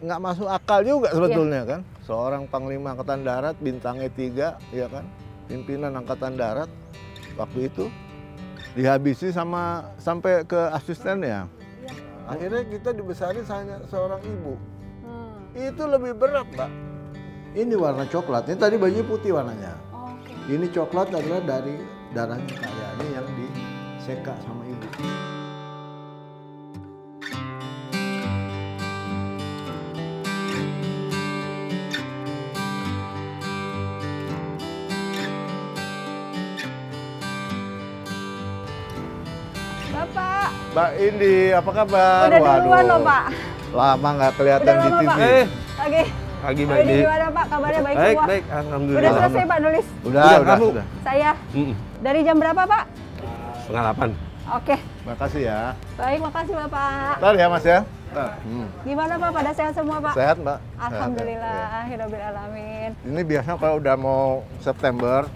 nggak masuk akal juga iya. sebetulnya yeah. kan seorang panglima angkatan darat bintangnya tiga ya kan pimpinan angkatan darat waktu itu dihabisi sama sampai ke asisten ya iya. akhirnya kita dibesarin hanya seorang ibu hmm. itu lebih berat pak ini warna coklat ini tadi baju putih warnanya oh, okay. ini coklat adalah dari darahnya kayak ini yang diseka sama ibu. Mbak Indi, apa kabar? Udah Waduh. duluan loh Pak. Lama nggak kelihatan Udah di TV. Pak. Eh. Oke. Pagi Mbak Indi. Gimana Pak? Kabarnya baik, baik semua? Baik, Alhamdulillah. Udah selesai Pak nulis? Udah, iya, udah. udah, udah. Saya? Mm -mm. Dari jam berapa Pak? Setengah delapan. Oke. Makasih ya. Baik, makasih Bapak. Ntar ya Mas ya. Hmm. Gimana Pak? Pada sehat semua Pak? Sehat Mbak. Ya. Alhamdulillah, iya. hidobil ya. alamin. Ini biasanya kalau udah mau September,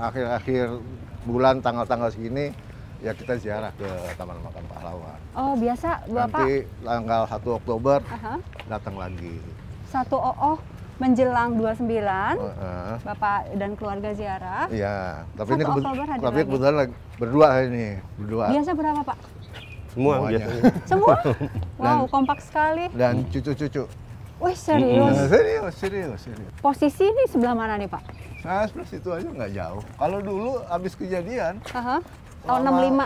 akhir-akhir uh -huh. bulan tanggal-tanggal segini, ya kita ziarah ke Taman Makam Pahlawan. Oh, biasa Bapak? Nanti tanggal 1 Oktober uh -huh. datang lagi. Satu oh, menjelang 29 uh -huh. Bapak dan keluarga ziarah. Iya, tapi ini kebe tapi kebetulan lagi. berdua ini, berdua. Biasa berapa, Pak? Semua Semuanya. Semua? Wow, dan, kompak sekali. Dan cucu-cucu. Wih serius? Mm -hmm. Serius, serius, serius. Posisi ini sebelah mana nih Pak? Nah sebelah situ aja nggak jauh. Kalau dulu habis kejadian, uh -huh tahun lima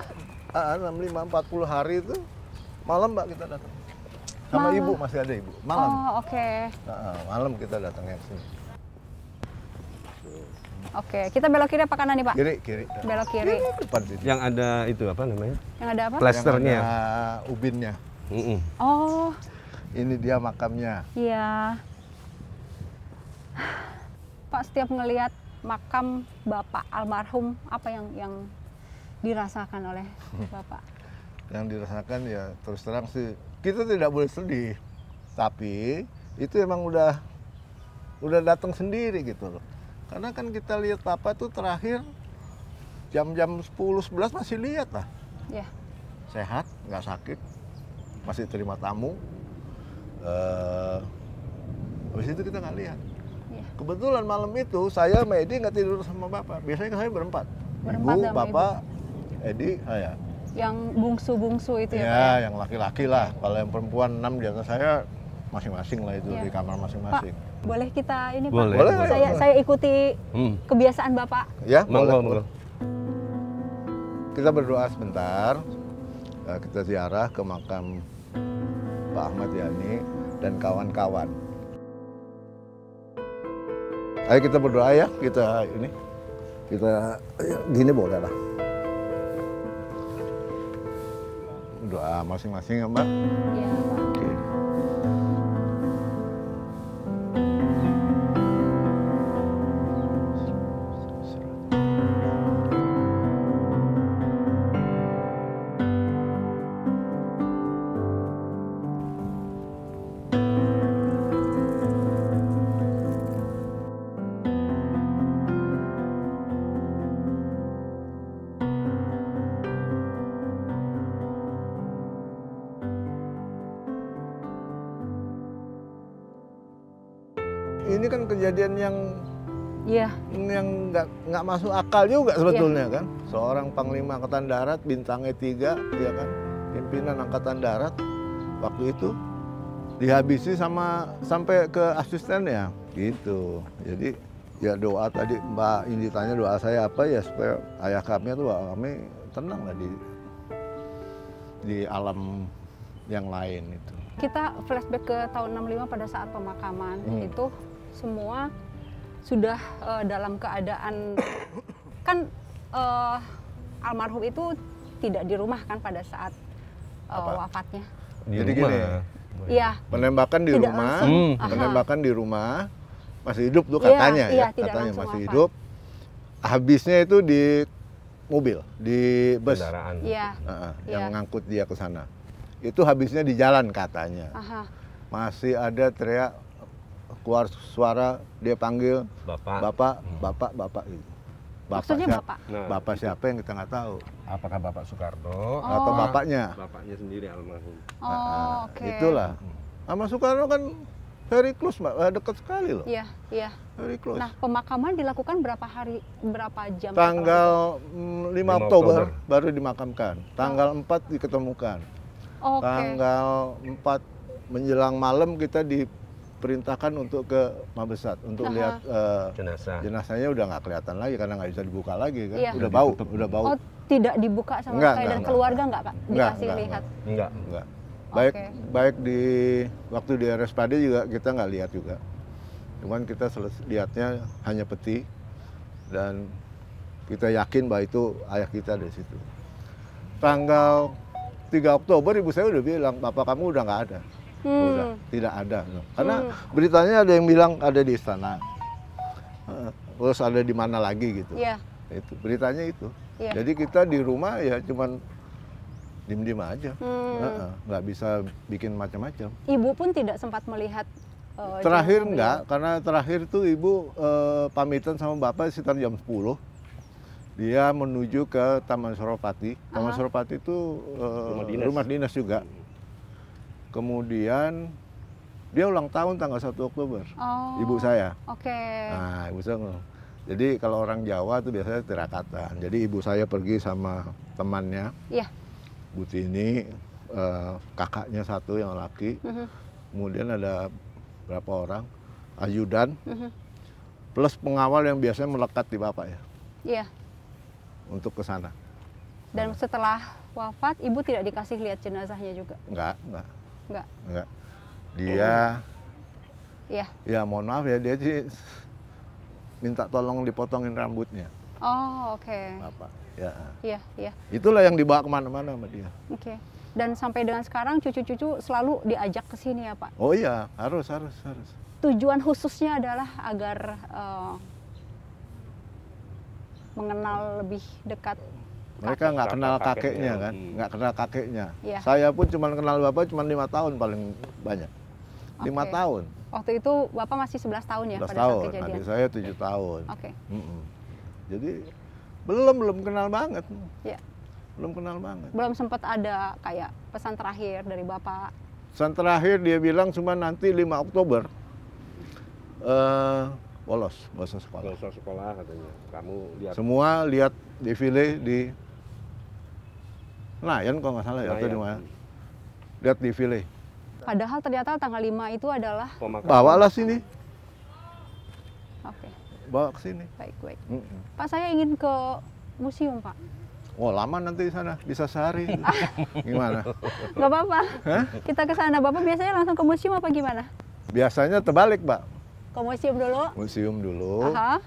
ah, ah, enam uh, 65 40 hari itu malam mbak kita datang sama malam. ibu masih ada ibu malam oh oke okay. uh, ah, malam kita datang ya ke sini Oke, kita belok kiri apa kanan nih Pak? Kiri, kiri. Belok kiri. Yang ada itu apa namanya? Yang ada apa? Plasternya. Yang ada ubinnya. Mm -mm. Oh. Ini dia makamnya. Iya. Pak, setiap ngelihat makam Bapak almarhum, apa yang yang dirasakan oleh Bapak? Yang dirasakan ya terus terang sih kita tidak boleh sedih. Tapi itu emang udah udah datang sendiri gitu loh. Karena kan kita lihat Papa tuh terakhir jam-jam 10 11 masih lihat lah. Yeah. Sehat, nggak sakit. Masih terima tamu. Uh, habis itu kita nggak lihat. Yeah. Kebetulan malam itu saya Medi nggak tidur sama Bapak. Biasanya saya berempat. berempat Ibu, Bapak, ibu Edi ah ya yang bungsu-bungsu itu ya, ya Pak? Ya? yang laki-laki lah kalau yang perempuan enam di atas saya masing-masing lah itu ya. di kamar masing-masing Pak, boleh kita ini boleh. Pak boleh, saya boleh. saya ikuti hmm. kebiasaan Bapak ya boleh. boleh. kita berdoa sebentar eh, kita ziarah ke makam Pak Ahmad Yani dan kawan-kawan ayo kita berdoa ya kita ini kita ya, gini boleh lah doa masing-masing ya Mbak? Iya Pak. kejadian yang yeah. yang nggak nggak masuk akal juga sebetulnya yeah. kan. Seorang panglima angkatan darat bintangnya tiga, ya kan, pimpinan angkatan darat waktu itu dihabisi sama sampai ke asisten ya gitu. Jadi ya doa tadi Mbak Indi tanya doa saya apa ya supaya ayah kami tuh kami tenang lah di di alam yang lain itu. Kita flashback ke tahun 65 pada saat pemakaman hmm. itu semua sudah uh, dalam keadaan kan uh, almarhum itu tidak di rumah kan pada saat uh, wafatnya. Di Jadi rumah. gini ya. ya. Iya. Penembakan di tidak rumah, langsung. hmm. penembakan di rumah masih hidup tuh iya, katanya ya, ya, ya katanya masih wafat. hidup. Habisnya itu di mobil, di bus. Kendaraan. Uh ya. yang mengangkut iya. dia ke sana. Itu habisnya di jalan katanya. Aha. Masih ada teriak keluar suara dia panggil bapak bapak hmm. bapak bapak gitu bapak Maksudnya siapa? bapak nah. bapak siapa yang kita nggak tahu apakah bapak Soekarno oh. atau bapaknya bapaknya sendiri almarhum oh, nah, ah, okay. itulah hmm. sama Soekarno kan very close mbak eh, dekat sekali loh iya iya very close nah pemakaman dilakukan berapa hari berapa jam tanggal 5, mm, Oktober, Oktober baru dimakamkan tanggal oh. 4 diketemukan okay. tanggal 4 menjelang malam kita di diperintahkan untuk ke Mabesat untuk Aha. lihat uh, jenazah. Jenazahnya udah nggak kelihatan lagi karena nggak bisa dibuka lagi kan. Iya. Udah bau, udah bau. Oh, tidak dibuka sama enggak, enggak, dan enggak, keluarga nggak Pak dikasih enggak, lihat? Enggak, enggak. Baik okay. baik di waktu di RSPAD juga kita nggak lihat juga. Cuman kita lihatnya hanya peti dan kita yakin bahwa itu ayah kita di situ. Tanggal 3 Oktober ibu saya udah bilang, bapak kamu udah nggak ada hmm. udah tidak ada gitu. karena hmm. beritanya ada yang bilang ada di istana terus ada di mana lagi gitu yeah. itu beritanya itu yeah. jadi kita di rumah ya cuman dim diem aja hmm. nggak bisa bikin macam-macam ibu pun tidak sempat melihat uh, terakhir nggak karena terakhir tuh ibu uh, pamitan sama bapak sekitar jam 10 dia menuju ke Taman Suropati. Taman Aha. Suropati itu uh, rumah, rumah dinas juga kemudian dia ulang tahun tanggal 1 Oktober oh. ibu saya oke okay. nah ibu saya jadi kalau orang Jawa itu biasanya tirakatan jadi ibu saya pergi sama temannya yeah. Butini uh, kakaknya satu yang laki Uh mm-hmm. -huh. kemudian ada berapa orang ajudan Uh mm-hmm. -huh. plus pengawal yang biasanya melekat di bapak ya iya yeah. untuk ke sana dan setelah wafat ibu tidak dikasih lihat jenazahnya juga enggak enggak Enggak. Enggak. Dia oh. Iya. Oh. Ya, mohon maaf ya, dia sih minta tolong dipotongin rambutnya. Oh, oke. Okay. Apa? Ya. Iya, iya. Itulah yang dibawa kemana-mana sama dia. Oke. Okay. Dan sampai dengan sekarang cucu-cucu selalu diajak ke sini ya Pak? Oh iya, harus, harus, harus. Tujuan khususnya adalah agar uh, mengenal lebih dekat mereka kan? hmm. nggak kenal kakeknya, kan nggak kenal kakeknya ya. saya pun cuma kenal bapak cuma lima tahun paling banyak lima okay. tahun waktu itu bapak masih sebelas tahun ya 11 pada tahun. saat kejadian adik saya tujuh tahun oke okay. mm -mm. jadi belum belum kenal banget ya. belum kenal banget belum sempat ada kayak pesan terakhir dari bapak pesan terakhir dia bilang cuma nanti 5 Oktober uh, bolos bosan sekolah bolos sekolah katanya kamu lihat semua lihat defile di Nah, Nayan kalau nggak salah ya atau di mana. Lihat di file. Padahal ternyata tanggal 5 itu adalah Bawa bawalah sini. Oke. Bawa ke sini. Baik, baik. Mm -mm. Pak, saya ingin ke museum, Pak. Oh lama nanti di sana, bisa sehari. gimana? Gak apa-apa. Kita ke sana. Bapak biasanya langsung ke museum apa gimana? Biasanya terbalik, Pak. Ke museum dulu. Museum dulu. Aha.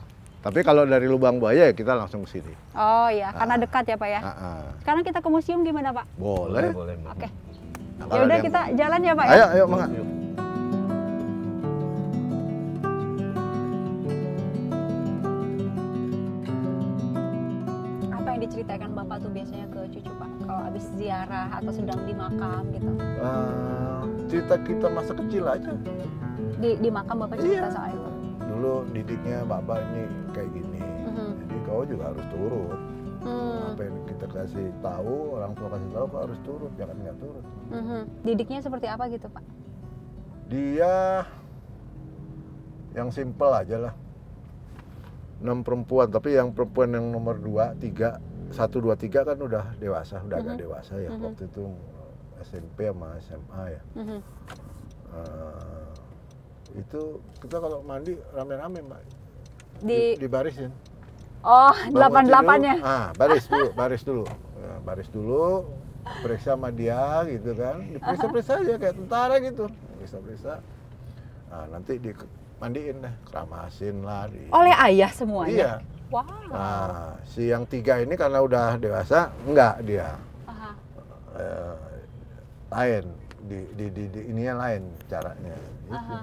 Tapi kalau dari Lubang Buaya ya kita langsung ke sini. Oh iya, karena ah. dekat ya Pak ya. Ah, ah. Sekarang kita ke museum gimana Pak? Boleh. Boleh. Oke. Okay. Ya kita yang... jalan ya Pak. Ayo, ya? ayo, Mangga. Apa yang diceritakan Bapak tuh biasanya ke cucu Pak? Kalau habis ziarah atau sedang di makam gitu? Uh, cerita kita masa kecil aja. Di, di makam Bapak cerita iya. soal itu? dulu didiknya bapak ini kayak gini mm-hmm. jadi kau juga harus turut mm. apa yang kita kasih tahu orang tua kasih tahu kau harus turut jangan nggak turut mm-hmm. didiknya seperti apa gitu pak dia yang simple aja lah enam perempuan tapi yang perempuan yang nomor dua tiga satu dua tiga kan udah dewasa udah mm-hmm. agak dewasa ya mm-hmm. waktu itu SMP sama SMA ya mm-hmm. uh, itu kita kalau mandi rame-rame mbak di, di barisin oh delapan delapannya ah baris dulu baris dulu ya, baris dulu periksa sama dia gitu kan diperiksa-periksa aja kayak tentara gitu periksa-periksa nah, nanti di mandiin deh keramasin lah di, oleh ayah semuanya iya wow. nah si yang tiga ini karena udah dewasa enggak dia Aha. Eh, lain di, di, di, di yang lain caranya gitu. Aha.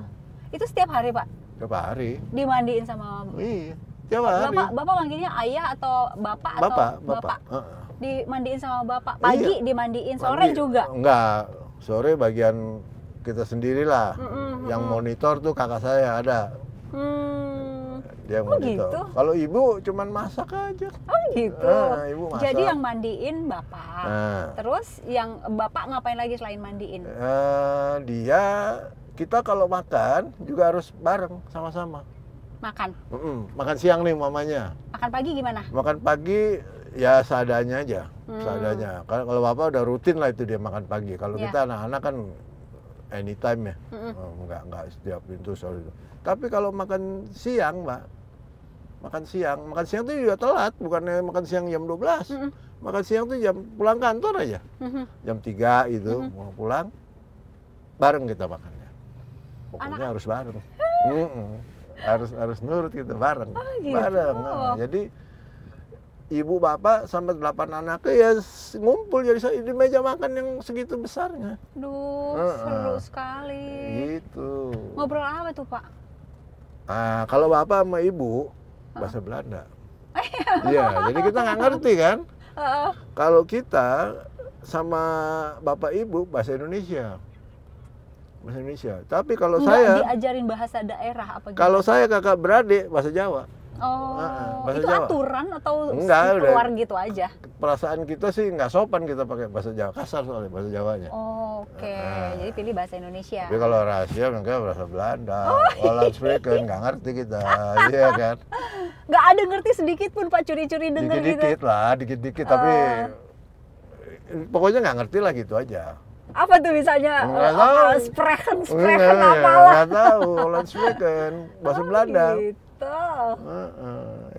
Itu setiap hari, Pak? Setiap hari. Dimandiin sama Iya. Setiap hari. Bapak, bapak manggilnya ayah atau bapak, bapak atau bapak? Bapak. Uh-uh. Dimandiin sama bapak. Pagi iya. dimandiin, sore Mandi, juga? Enggak. Sore bagian kita sendirilah. Mm-mm, Yang monitor tuh kakak saya ada. Hmm. Dia oh gitu. Kalau ibu cuman masak aja. Oh gitu. Nah, ibu masak. Jadi yang mandiin bapak. Nah. Terus yang bapak ngapain lagi selain mandiin? Uh, dia kita kalau makan juga harus bareng sama-sama. Makan. Mm -mm. Makan siang nih mamanya. Makan pagi gimana? Makan pagi ya seadanya aja, hmm. seadanya. Kalau bapak udah rutin lah itu dia makan pagi. Kalau yeah. kita anak-anak kan anytime ya, mm -mm. nggak nggak setiap pintu soal itu. Tapi kalau makan siang, mbak, makan siang, makan siang itu juga telat, bukannya makan siang jam 12 mm -mm. Makan siang itu jam pulang kantor aja, mm -hmm. jam 3 itu mm -hmm. mau pulang bareng kita makan pokoknya Anak. harus bareng mm -mm. harus harus nurut gitu bareng oh, gitu. bareng oh. nah, jadi ibu bapak sampai delapan anaknya ya ngumpul jadi di meja makan yang segitu besarnya. Duh, uh-uh. seru sekali. Gitu. Ngobrol apa tuh pak? Ah, kalau bapak sama ibu huh? bahasa Belanda. Iya, jadi kita nggak ngerti kan? uh Kalau kita sama bapak ibu bahasa Indonesia bahasa Indonesia. Tapi kalau Nggak saya diajarin bahasa daerah apa gitu? Kalau saya kakak beradik bahasa Jawa. Oh, ah, ah, bahasa itu Jawa. aturan atau enggak, keluar udah. gitu aja? Perasaan kita sih nggak sopan kita pakai bahasa Jawa, kasar soalnya bahasa Jawanya. Oh, Oke, okay. Ah, jadi pilih bahasa Indonesia. Tapi kalau rahasia mereka bahasa Belanda, oh, iya. loudspeaker nggak ngerti kita, iya kan? Nggak ada ngerti sedikit pun Pak curi-curi dengar dikit -dikit gitu. Dikit-dikit lah, dikit-dikit, uh. tapi oh. pokoknya nggak ngerti lah gitu aja apa tuh misalnya eh, sprechen iya, sprechen spreken spreken apalah nggak tahu Holland spreken bahasa oh, Belanda gitu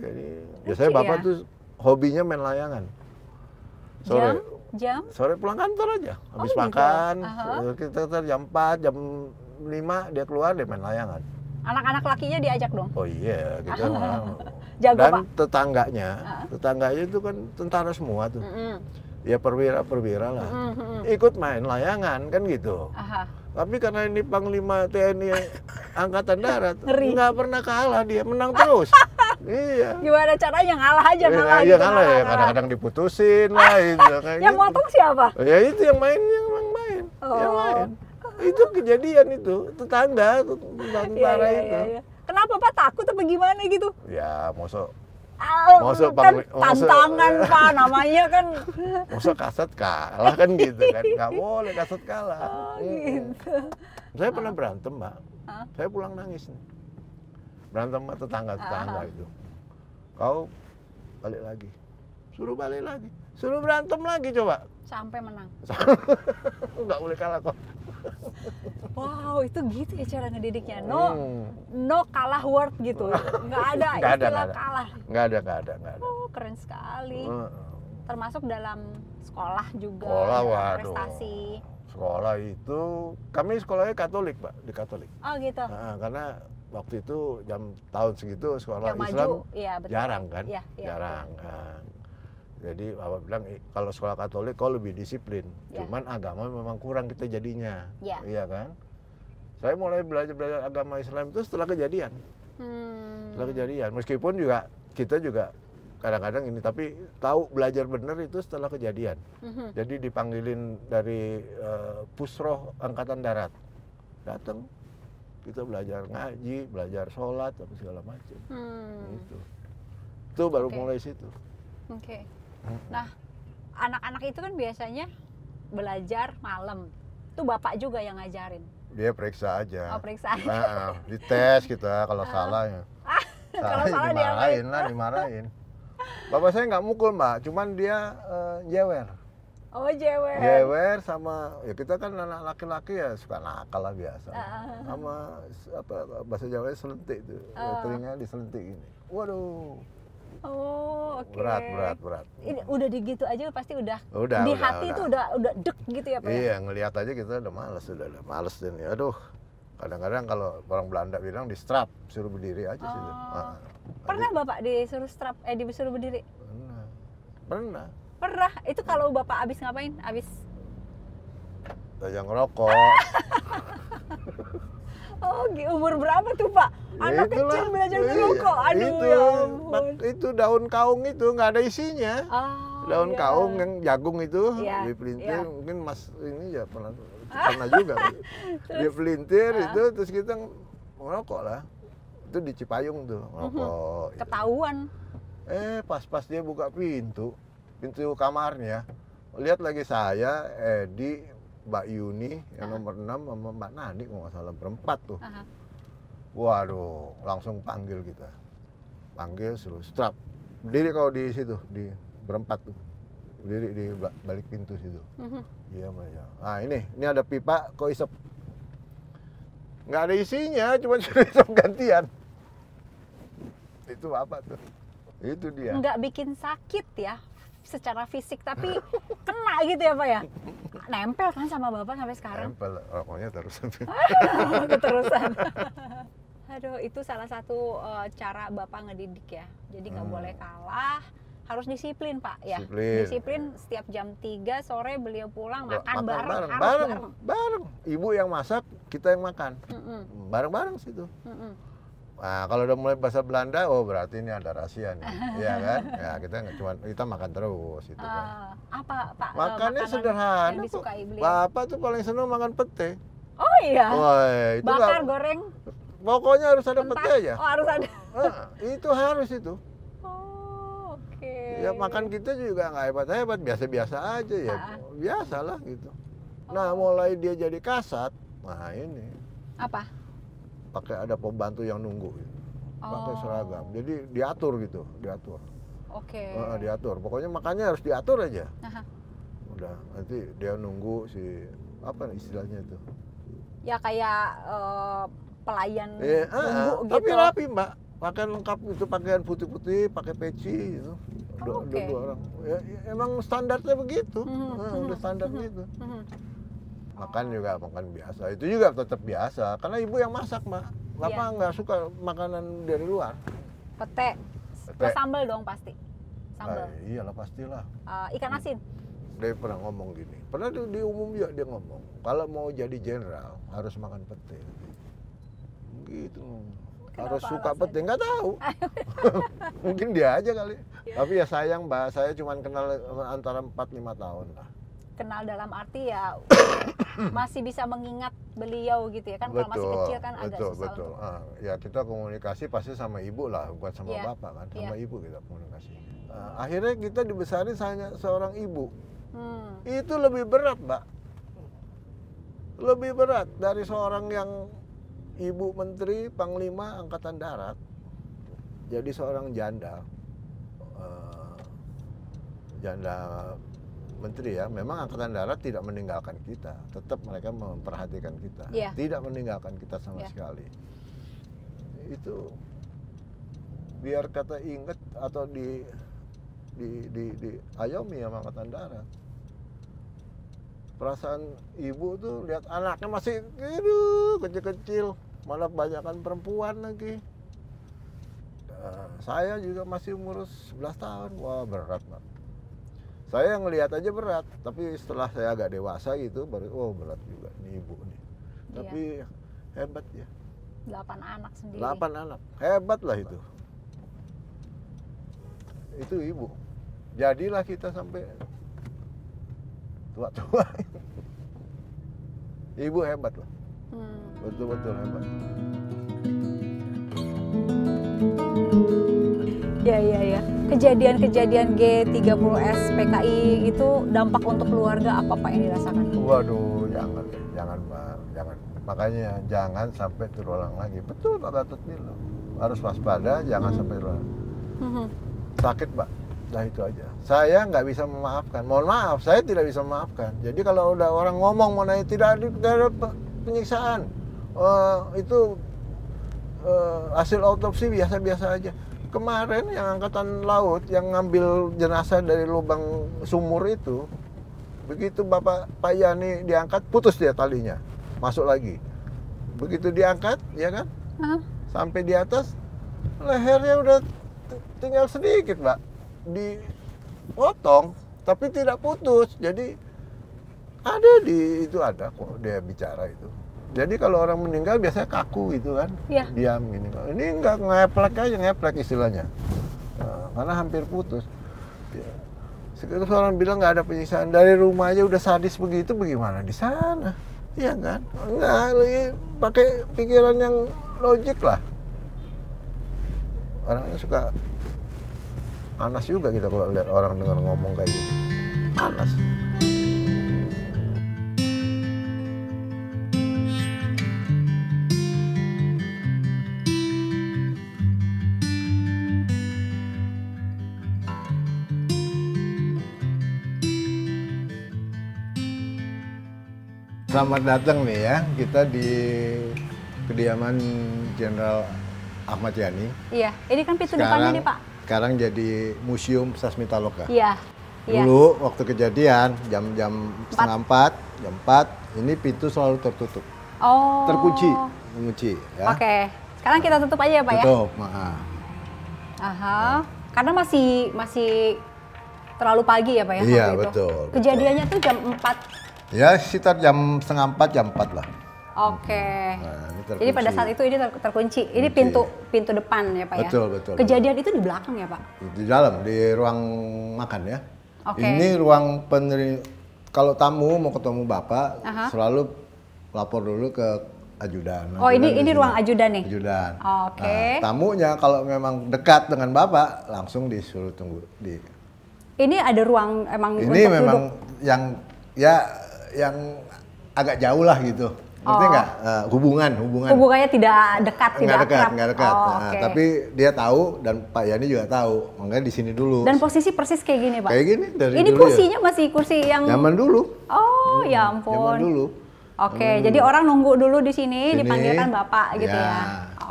jadi ya biasanya bapak ya. tuh hobinya main layangan sore jam? sore pulang kantor aja oh, habis gitu. makan eh, kita, terus jam empat jam lima dia keluar dia main layangan anak-anak lakinya diajak dong oh iya kita dan tetangganya tetangganya itu kan tentara semua tuh ya perwira-perwira lah. Mm -hmm. Ikut main layangan kan gitu. Aha. Tapi karena ini Panglima TNI Angkatan Darat nggak pernah kalah dia menang terus. iya. Gimana caranya ngalah aja iya, ngalah. Iya, iya gitu, ya kadang-kadang diputusin lah itu kayak Yang gitu. motong siapa? Ya itu yang main yang main. main. Oh. Yang main. Itu kejadian itu tetangga tentara iya, iya, itu. Iya, iya. Kenapa Pak takut apa gimana gitu? Ya, mosok Masuk kan oh, maksud, tantangan Pak namanya kan. maksud kasat kalah kan gitu kan. Nggak boleh kasat kalah. Oh, iya. gitu. Saya pernah berantem Mbak. Huh? Saya pulang nangis nih. Berantem sama tetangga-tetangga uh itu. Kau balik lagi. Suruh balik lagi. Suruh berantem lagi coba sampai menang. Nggak boleh kalah kok. Wow, itu gitu ya cara ngedidiknya. No, hmm. no kalah word gitu. Nggak ada istilah ada, gak ada, kalah. Nggak ada, nggak ada, enggak ada. Oh, keren sekali. Hmm. Termasuk dalam sekolah juga. Sekolah, waduh. Prestasi. Sekolah itu, kami sekolahnya Katolik, Pak, di Katolik. Oh gitu. Nah, karena waktu itu jam tahun segitu sekolah yang Islam maju, ya, betul. jarang kan, ya, ya, jarang. Betul. Kan? Jadi Bapak bilang kalau sekolah Katolik kok lebih disiplin. Ya. Cuman agama memang kurang kita jadinya. ya. Iya kan? Saya mulai belajar-belajar agama Islam itu setelah kejadian. Hmm. Setelah kejadian. Meskipun juga kita juga kadang-kadang ini tapi tahu belajar benar itu setelah kejadian. hmm Jadi dipanggilin dari uh, Pusroh Angkatan Darat. Datang kita belajar ngaji, belajar sholat, apa segala macam. Hmm. Gitu. Itu baru okay. mulai situ. Oke. Okay. Nah, anak-anak itu kan biasanya belajar malam. Itu bapak juga yang ngajarin. Dia periksa aja. Oh, periksa aja. Nah, dites kita gitu ya, kalau ah. salah ya. kalau ah, salah, kalau salah dimarahin lah, dimarahin. Bapak saya nggak mukul mbak, cuman dia jewer. Eh, oh jewer. Jewer sama ya kita kan anak laki-laki ya suka nakal lah biasa. Ah. Sama apa bahasa Jawa selentik itu, uh. telinga diselentik ini. Waduh Oh, Okay. Berat, berat, berat. Ini udah digitu aja pasti udah, udah di udah, hati udah. itu udah udah dek gitu ya, Pak. Ya? Iya, ngelihat aja kita udah males, udah, udah males ini. Ya, aduh. Kadang-kadang kalau orang Belanda bilang di strap, suruh berdiri aja oh. sih. Nah, ah. Pernah aja. Bapak disuruh strap eh disuruh berdiri? Pernah. Pernah. Pernah. Itu kalau Bapak abis ngapain? abis Tajang rokok. Oh, umur berapa tuh Pak? Anak Itulah. kecil belajar merokok. Iya. Aduh, itu, ya ampun. Itu daun kaung itu nggak ada isinya. Oh, daun iya. kaung yang jagung itu iya, di pelintir iya. mungkin Mas ini ya pernah pernah juga. dipelintir pelintir ah. itu terus kita merokok lah. Itu di Cipayung tuh merokok. Gitu. Ketahuan. Eh, pas-pas dia buka pintu, pintu kamarnya, lihat lagi saya, Edi, Mbak Yuni yang uh-huh. nomor 6 sama Mbak Nani kalau nggak salah berempat tuh. Uh-huh. Waduh, langsung panggil kita. Panggil suruh strap. Berdiri kalau di situ, di berempat tuh. Berdiri di balik pintu situ. Uh-huh. Iya, Mbak. Iya. Nah, ini, ini ada pipa kok isep. Nggak ada isinya, cuma suruh isep gantian. Itu apa tuh? Itu dia. Nggak bikin sakit ya secara fisik tapi kena gitu ya Pak ya? Nempel kan sama Bapak sampai sekarang? Nempel, rokoknya oh, terusan. Oh, Aduh, itu salah satu uh, cara Bapak ngedidik ya. Jadi nggak hmm. boleh kalah, harus disiplin Pak ya. Disiplin. disiplin setiap jam 3 sore beliau pulang makan, makan bareng, bareng, harus bareng, bareng. Bareng. Ibu yang masak, kita yang makan. Bareng-bareng situ. Mm -mm Nah, kalau udah mulai bahasa Belanda, oh berarti ini ada rahasia nih, ya kan? Ya kita cuma kita makan terus itu uh, kan. Oh, apa Pak? Eh, Makannya sederhana. Yang tuh. Bapak tuh paling seneng makan pete. Oh iya. Woy, itu Bakar gak, goreng. Pokoknya harus ada pete aja. Ya? Oh, harus ada. Nah, itu harus itu. Oh, oke. Ya makan kita juga nggak hebat-hebat, biasa-biasa aja ya. Ah. Biasalah gitu. Oh. Nah, mulai dia jadi kasat, nah ini. Apa? pakai ada pembantu yang nunggu gitu. oh. pakai seragam jadi diatur gitu diatur oke okay. uh, diatur pokoknya makanya harus diatur aja Aha. udah nanti dia nunggu si apa istilahnya itu ya kayak uh, pelayan iya, ah, nunggu uh, gitu tapi rapi mbak pakai lengkap itu pakaian putih-putih pakai peci gitu oh, okay. dua, dua orang ya, ya, emang standarnya begitu mm -hmm. uh, udah standarnya -hmm. gitu -hmm, hmm makan juga makan biasa itu juga tetap biasa karena ibu yang masak mah apa iya. nggak suka makanan dari luar pete, pete. sambal dong pasti sambal nah, iyalah pastilah uh, ikan hmm. asin dia pernah ngomong gini pernah di, di umum juga dia ngomong kalau mau jadi jenderal harus makan pete gitu Kenapa harus suka alasan? pete nggak tahu mungkin dia aja kali iya. tapi ya sayang mbak saya cuma kenal antara empat lima tahun lah kenal dalam arti ya masih bisa mengingat beliau gitu ya kan kalau masih kecil kan agak betul, susah betul. Untuk... Uh, ah, ya kita komunikasi pasti sama ibu lah bukan sama yeah. bapak kan sama yeah. ibu kita komunikasi uh, akhirnya kita dibesarin hanya seorang ibu hmm. itu lebih berat mbak lebih berat dari seorang yang ibu menteri panglima angkatan darat jadi seorang janda uh, janda menteri ya, memang angkatan darat tidak meninggalkan kita, tetap mereka memperhatikan kita, yeah. tidak meninggalkan kita sama yeah. sekali. Itu biar kata inget atau di di di, di ayomi ya angkatan darat. Perasaan ibu tuh lihat anaknya masih aduh kecil-kecil, malah banyakkan perempuan lagi. Nah, saya juga masih umur 11 tahun, wah berat banget saya ngelihat aja berat tapi setelah saya agak dewasa gitu baru oh berat juga nih ibu nih iya. tapi hebat ya delapan anak sendiri delapan anak hebat lah itu itu ibu jadilah kita sampai tua-tua ibu hebat lah hmm. betul-betul hmm. hebat Iya iya iya. Kejadian-kejadian G30S PKI itu dampak untuk keluarga apa Pak yang dirasakan? Waduh, jangan jangan Pak, jangan. Makanya jangan sampai terulang lagi. Betul Pak Gatot Milo. Harus waspada, jangan hmm. sampai terulang. Hmm. hmm. Sakit Pak. Nah itu aja. Saya nggak bisa memaafkan. Mohon maaf, saya tidak bisa memaafkan. Jadi kalau udah orang ngomong mengenai tidak ada penyiksaan, uh, itu uh, hasil autopsi biasa-biasa aja kemarin yang angkatan laut yang ngambil jenazah dari lubang sumur itu begitu bapak Pak Yani diangkat putus dia talinya masuk lagi begitu diangkat ya kan sampai di atas lehernya udah tinggal sedikit mbak dipotong tapi tidak putus jadi ada di itu ada kok dia bicara itu jadi kalau orang meninggal biasanya kaku gitu kan, ya. diam gini. Ini nggak ngeplek aja ngeplek istilahnya, nah, karena hampir putus. Ya. Sekarang orang bilang nggak ada penyiksaan dari rumah aja udah sadis begitu, bagaimana di sana? Iya kan? lagi pakai pikiran yang logik lah. Orangnya suka panas juga kita kalau lihat orang dengan ngomong kayak gitu. Panas. Selamat datang nih ya, kita di kediaman Jenderal Ahmad Yani. Iya, ini kan pintu depannya nih Pak. Sekarang jadi Museum Sasmita Loka. Iya, iya. Dulu iya. waktu kejadian jam-jam setengah empat, jam empat, ini pintu selalu tertutup. Oh. Terkunci, mengunci. Ya. Oke, sekarang kita tutup aja ya Pak tutup. ya. Tutup, maaf. Aha, ya. karena masih masih terlalu pagi ya Pak ya? Iya betul, itu. betul. Kejadiannya tuh jam empat. Ya sekitar jam setengah empat, jam empat lah. Oke. Okay. Nah, Jadi pada saat itu ini ter terkunci. Ini kunci. pintu pintu depan ya pak betul, ya. Betul betul. Kejadian itu di belakang ya pak? Di dalam di ruang makan ya. Oke. Okay. Ini ruang penerima. Kalau tamu mau ketemu bapak, uh -huh. selalu lapor dulu ke ajudan. Oh ajudan ini ini ruang ajudan nih. Ajudan. Oh, Oke. Okay. Nah, tamunya kalau memang dekat dengan bapak langsung disuruh tunggu di. Ini ada ruang emang. Ini memang duduk. yang ya yang agak jauh lah gitu. Ngerti oh. nggak? Oh. Uh, hubungan, hubungan. Hubungannya tidak dekat, tidak dekat, akrab. Nggak dekat, oh, nah, okay. Tapi dia tahu dan Pak Yani juga tahu. Makanya di sini dulu. Dan posisi persis kayak gini, Pak. Kayak gini dari Ini dulu ya. kursinya ya. masih kursi yang Nyaman dulu. Oh, hmm, ya ampun. Zaman dulu. Oke, okay, jadi orang nunggu dulu di sini, sini. dipanggilkan Bapak gitu ya. ya.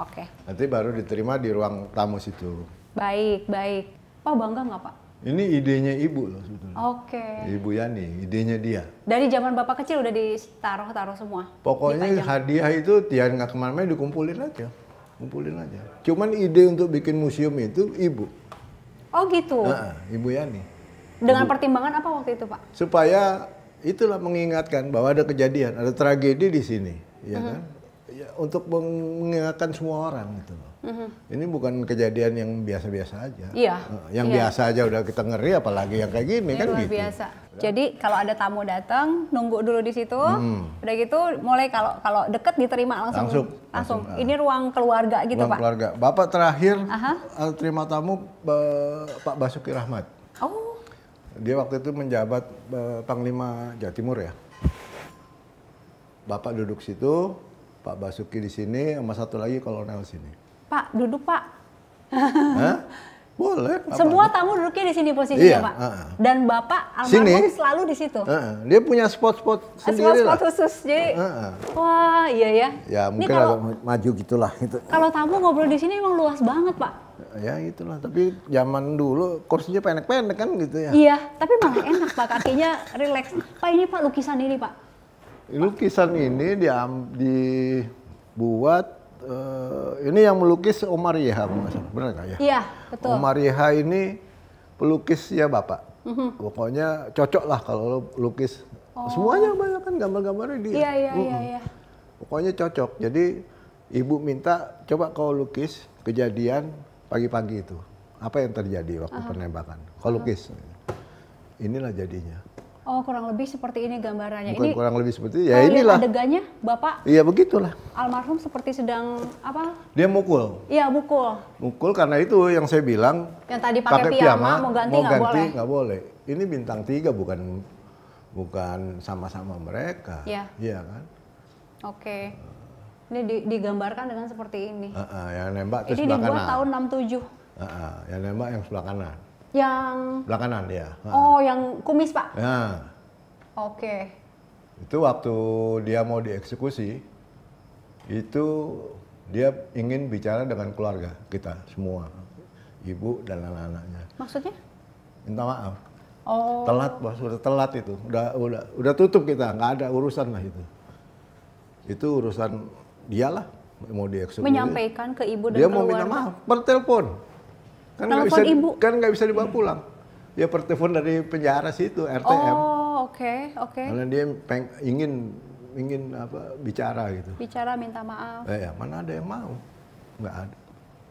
Oke. Okay. Nanti baru diterima di ruang tamu situ. Baik, baik. Pak bangga nggak Pak ini idenya ibu loh sebetulnya. Oke. Okay. Ibu Yani, idenya dia. Dari zaman bapak kecil udah ditaruh-taruh semua. Pokoknya dipajang. hadiah itu tiar nggak kemana-mana dikumpulin aja, kumpulin aja. Cuman ide untuk bikin museum itu ibu. Oh gitu. Nah, ibu Yani. Dengan ibu. pertimbangan apa waktu itu pak? Supaya itulah mengingatkan bahwa ada kejadian, ada tragedi di sini, ya mm -hmm. kan? Ya, untuk mengingatkan semua orang gitu loh hmm Ini bukan kejadian yang biasa-biasa aja. Iya. Eh, yang iya. biasa aja udah kita ngeri, apalagi yang kayak gini Ini kan luar gitu. biasa. Jadi kalau ada tamu datang, nunggu dulu di situ. Hmm. Udah gitu, mulai kalau kalau deket diterima langsung. Langsung. Langsung. langsung. Ini eh. ruang keluarga gitu ruang pak. Keluarga. Bapak terakhir uh-huh. terima tamu Pak Basuki Rahmat. Oh. Dia waktu itu menjabat Panglima Jawa Timur ya. Bapak duduk situ, Pak Basuki di sini, sama satu lagi kolonel sini. Pak, duduk Pak. Hah? Boleh. Apa? Semua tamu duduknya di sini posisinya iya, Pak. Uh, uh. Dan Bapak almarhum sini. selalu di situ. Uh, uh. Dia punya spot-spot sendiri Spot-spot khusus. Jadi, uh, uh. wah iya, iya. ya. Ya mungkin kalau, maju gitulah. itu Kalau tamu ngobrol di sini emang luas banget Pak ya itulah tapi zaman dulu kursinya pendek-pendek kan gitu ya iya tapi malah enak pak kakinya relax pak ini pak lukisan ini pak lukisan ini di dibuat uh, ini yang melukis Omar Yeha, benar nggak ya? Iya, betul. Omar Yeha ini pelukis ya bapak. Mm-hmm. Pokoknya cocok lah kalau lo lukis. Oh. Semuanya banyak kan gambar-gambarnya dia. Iya, iya, iya, mhm. iya, Pokoknya cocok. Jadi ibu minta coba kau lukis kejadian pagi-pagi itu. Apa yang terjadi waktu uh-huh. penembakan? Kau lukis. Inilah jadinya. Oh kurang lebih seperti ini gambarannya. Bukan ini kurang lebih seperti ya inilah. Adegannya bapak. Iya begitulah. Almarhum seperti sedang apa? Dia mukul. Iya mukul. Mukul karena itu yang saya bilang. Yang tadi pakai, pakai piyama, piyama mau ganti nggak boleh. Nggak boleh. Ini bintang tiga bukan bukan sama-sama mereka. Iya. Iya kan. Oke. Ini digambarkan dengan seperti ini. Uh, uh, yang nembak terus ini sebelah kanan. Ini dibuat tahun 67. Uh, uh, yang nembak yang sebelah kanan. Yang belakangan dia. Nah. Oh, yang kumis pak? Ya. Oke. Okay. Itu waktu dia mau dieksekusi, itu dia ingin bicara dengan keluarga kita semua, ibu dan anak-anaknya. Maksudnya? Minta maaf. Oh. Telat, bos, udah telat itu, udah udah udah tutup kita, nggak ada urusan lah itu. Itu urusan dialah mau dieksekusi. Menyampaikan ke ibu dan dia keluarga. Dia mau minta maaf, Kan nggak bisa ibu. kan nggak bisa dibawa pulang. Dia ya, pertelepon dari penjara situ RTM. Oh, oke, okay, oke. Okay. Karena dia peng, ingin ingin apa bicara gitu. Bicara minta maaf. Eh, ya, mana ada yang mau? Nggak ada.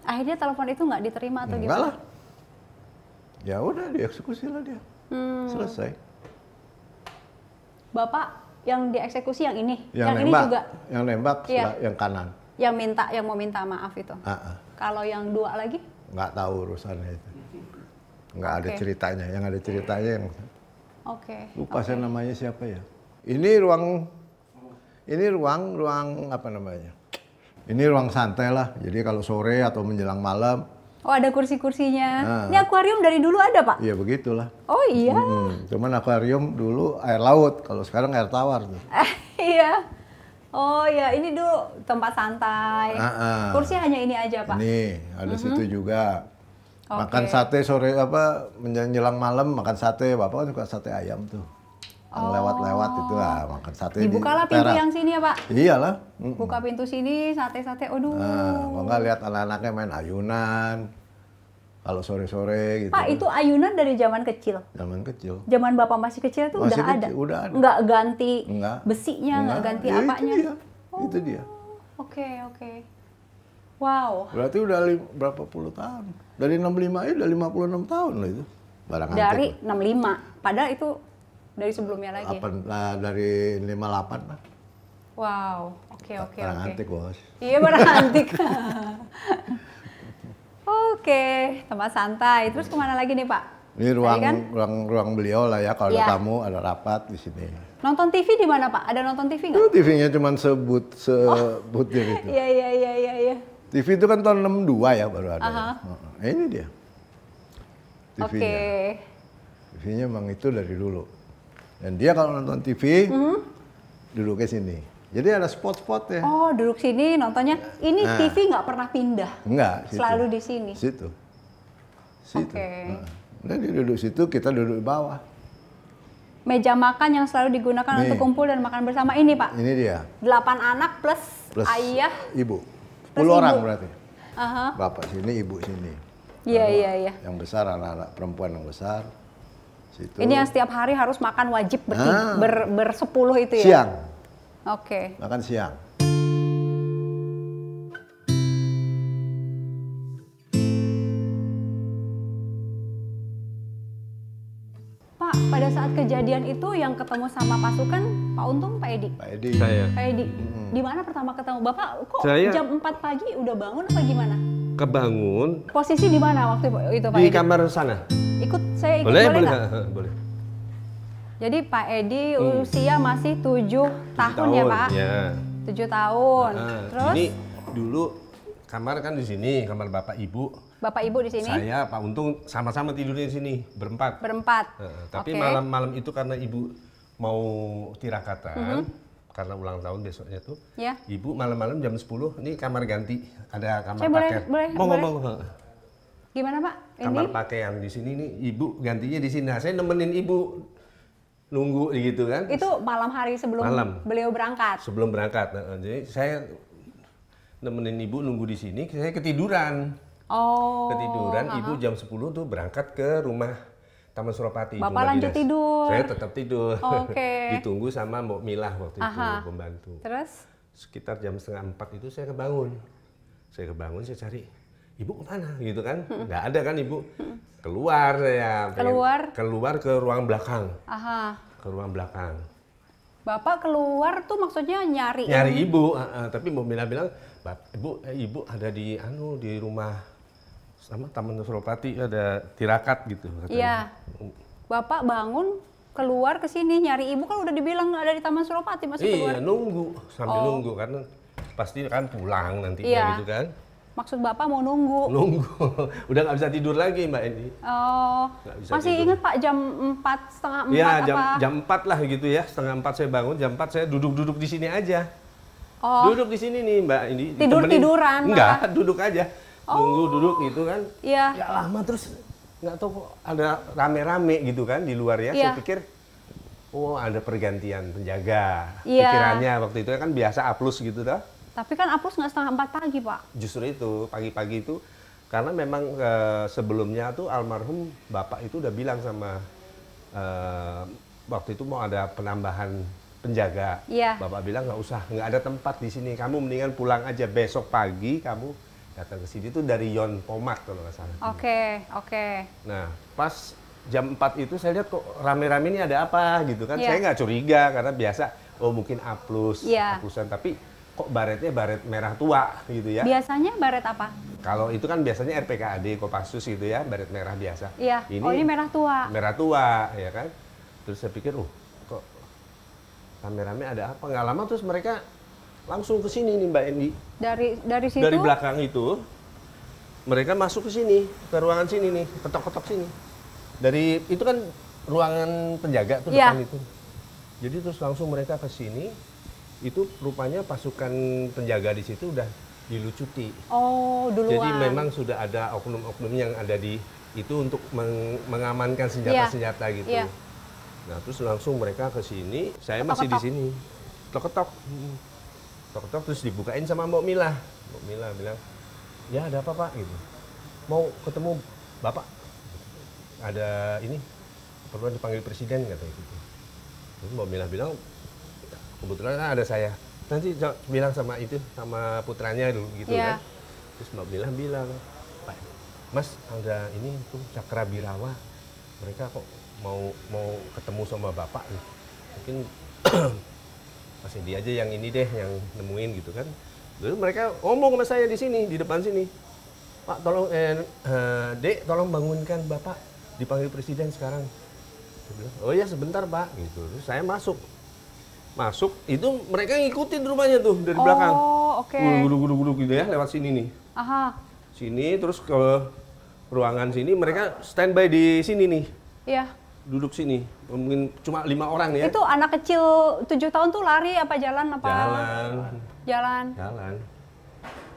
Akhirnya telepon itu nggak diterima atau Enggak gimana? lah. Ya udah dieksekusi lah dia. Hmm. Selesai. Bapak yang dieksekusi yang ini, yang, yang nembak, ini juga. Yang nembak, yeah. Iya. yang kanan yang minta yang mau minta maaf itu. Uh -uh. Kalau yang dua lagi? Nggak tahu urusannya itu. Nggak okay. ada ceritanya. Yang ada ceritanya yang. Oke. Okay. Lupa okay. saya namanya siapa ya. Ini ruang, ini ruang ruang apa namanya? Ini ruang santai lah. Jadi kalau sore atau menjelang malam. Oh ada kursi-kursinya. Nah. Ini akuarium dari dulu ada pak? Iya begitulah. Oh iya. -hmm. Cuman akuarium dulu air laut. Kalau sekarang air tawar tuh. iya. Oh ya, ini dulu tempat santai. Uh -uh. Kursi hanya ini aja pak. Ini ada uh -huh. situ juga. Okay. Makan sate sore apa menjelang malam makan sate bapak kan suka sate ayam tuh. Oh. Lewat-lewat itu lah makan sate. Dibukalah di pintu yang sini ya pak. Iyalah. Mm -mm. Buka pintu sini sate-sate. Aduh. Nah, nggak lihat anak-anaknya main ayunan kalau sore-sore gitu. Pak, kan. itu ayunan dari zaman kecil. Zaman kecil. Zaman Bapak masih kecil tuh masih udah kecil, ada. Udah ada. Enggak ganti enggak. besinya, enggak, ganti ya, apanya. Itu dia. Oh. Itu dia. Oke, okay, oke. Okay. Wow. Berarti udah berapa puluh tahun? Dari 65 ya udah 56 tahun loh itu. Barang dari antik. 65. Padahal itu dari sebelumnya lagi. Apa, nah, dari 58 lah. Wow. Oke, okay, oke, okay, oke. Barang okay. antik, Bos. Iya, barang antik. Oke, tempat santai. Terus kemana lagi nih Pak? Ini ruang kan? ruang ruang beliau lah ya kalau ya. ada iya. tamu ada rapat di sini. Nonton TV di mana Pak? Ada nonton TV nggak? TV-nya cuma sebut sebut oh. itu. Iya iya iya iya. Ya. TV itu kan tahun enam dua ya baru ada. Uh -huh. ya. Ini dia. TV-nya. Okay. TV-nya memang itu dari dulu. Dan dia kalau nonton TV mm -hmm. duduk ke sini. Jadi ada spot-spot ya. Oh, duduk sini nontonnya. Ini nah, TV nggak pernah pindah. Enggak. Selalu di sini. Situ. Situ. Oke. Okay. Nah, Jadi duduk situ, kita duduk di bawah. Meja makan yang selalu digunakan Nih. untuk kumpul dan makan bersama ini, Pak. Ini dia. Delapan anak plus, plus ayah, ibu. Sepuluh orang berarti. Uh -huh. Bapak sini, ibu sini. Iya, iya, iya. Yang besar anak-anak perempuan yang besar. Situ. Ini yang setiap hari harus makan wajib ah. ber, bersepuluh itu ya? Siang. Oke. Okay. Makan siang. Pak, pada saat kejadian itu yang ketemu sama pasukan Pak Untung, Pak Edi. Pak Edi. Saya. Pak Edi. Hmm. Di mana pertama ketemu Bapak? Kok Saya... jam 4 pagi udah bangun apa gimana? Kebangun. Posisi di mana waktu itu Pak Di Edi? kamar sana. Ikut saya ikut boleh boleh. Boleh. boleh. Jadi Pak Edi hmm. usia masih tujuh tahun, tahun ya Pak? Ya. Tujuh tahun. Nah, Terus? Ini dulu kamar kan di sini, kamar Bapak Ibu. Bapak Ibu di sini? Saya Pak Untung sama-sama tidur di sini berempat. Berempat. Nah, tapi malam-malam okay. itu karena Ibu mau tirakatan mm -hmm. karena ulang tahun besoknya tuh. Yeah. Ibu malam-malam jam 10 ini kamar ganti ada kamar Saya Boleh Boleh, boleh, mau mau. Gimana Pak? ini Kamar pakai yang di sini nih Ibu gantinya di sini. Nah, saya nemenin Ibu nunggu gitu kan. Itu malam hari sebelum malam. beliau berangkat. Sebelum berangkat. Jadi saya nemenin ibu nunggu di sini, saya ketiduran. Oh. Ketiduran, uh -huh. ibu jam 10 tuh berangkat ke rumah Taman Suropati. Bapak lanjut tidur. Saya tetap tidur. Oke. Okay. Ditunggu sama Mbok Milah waktu Aha. itu pembantu. Terus? Sekitar jam setengah empat itu saya kebangun. Saya kebangun, saya cari ibu kemana gitu kan? Hmm. Nggak ada kan ibu. Hmm keluar ya keluar keluar ke ruang belakang Aha. ke ruang belakang bapak keluar tuh maksudnya nyari nyari ibu uh, uh, tapi mau bilang bilang ibu eh, ibu ada di anu di rumah sama taman Suropati ada tirakat gitu iya bapak bangun keluar ke sini nyari ibu kan udah dibilang ada di taman Suropati masih iya, keluar iya nunggu sambil oh. nunggu karena pasti kan pulang nantinya iya. gitu kan maksud bapak mau nunggu nunggu udah nggak bisa tidur lagi mbak Eni oh masih tidur. ingat pak jam empat setengah iya, empat ya jam apa? jam empat lah gitu ya setengah empat saya bangun jam empat saya duduk-duduk di sini aja oh. duduk di sini nih mbak ini tidur tiduran enggak duduk aja oh. duduk gitu kan Iya. ya lama terus nggak tahu ada rame-rame gitu kan di luar ya, ya. saya iya. pikir oh ada pergantian penjaga. Yeah. Pikirannya waktu itu ya kan biasa aplus gitu dah. Tapi kan hapus nggak setengah empat pagi, Pak. Justru itu, pagi-pagi itu karena memang uh, sebelumnya tuh almarhum bapak itu udah bilang sama uh, waktu itu mau ada penambahan penjaga. Iya. Bapak bilang nggak usah, nggak ada tempat di sini. Kamu mendingan pulang aja besok pagi kamu datang ke sini tuh dari Yon Pomat kalau nggak salah. Oke, okay, oke. Okay. Nah, pas jam 4 itu saya lihat kok rame-rame ini ada apa gitu kan. Yeah. Saya nggak curiga karena biasa oh mungkin aplus, iya. yeah. tapi kok baretnya baret merah tua gitu ya. Biasanya baret apa? Kalau itu kan biasanya RPKAD, Kopassus gitu ya, baret merah biasa. Iya. Oh, ini, oh ini merah tua. Merah tua, ya kan. Terus saya pikir, uh, kok rame-rame ada apa? Nggak lama terus mereka langsung ke sini nih Mbak Endi. Dari dari situ? Dari belakang itu, mereka masuk ke sini, ke ruangan sini nih, ketok-ketok sini. Dari itu kan ruangan penjaga tuh ya. depan itu. Jadi terus langsung mereka ke sini, itu rupanya pasukan penjaga di situ udah dilucuti. Oh, duluan. Jadi memang sudah ada oknum-oknum yang ada di itu untuk meng mengamankan senjata-senjata yeah. gitu. Yeah. Nah, terus langsung mereka ke sini, saya ketok, masih di sini. Ketok-ketok. Ketok-ketok terus dibukain sama Mbok Mila. Mbok Mila bilang, "Ya, ada apa, Pak?" gitu. "Mau ketemu Bapak." Ada ini perlu dipanggil presiden katanya gitu. Terus Mbak Mila bilang, kebetulan kan ada saya nanti bilang sama itu sama putranya dulu gitu yeah. kan terus mbak bilang bilang mas ada ini itu cakra birawa mereka kok mau mau ketemu sama bapak nih mungkin masih dia aja yang ini deh yang nemuin gitu kan dulu mereka ngomong sama saya di sini di depan sini pak tolong eh, eh dek tolong bangunkan bapak dipanggil presiden sekarang oh ya sebentar pak gitu terus saya masuk masuk itu mereka ngikutin rumahnya tuh dari oh, belakang. oke. Okay. Gulu, gulu gulu gitu ya lewat sini nih. Aha. Sini terus ke ruangan sini mereka standby di sini nih. Iya. Duduk sini. Mungkin cuma lima orang ya. Itu anak kecil tujuh tahun tuh lari apa jalan apa? Jalan. Jalan. Jalan.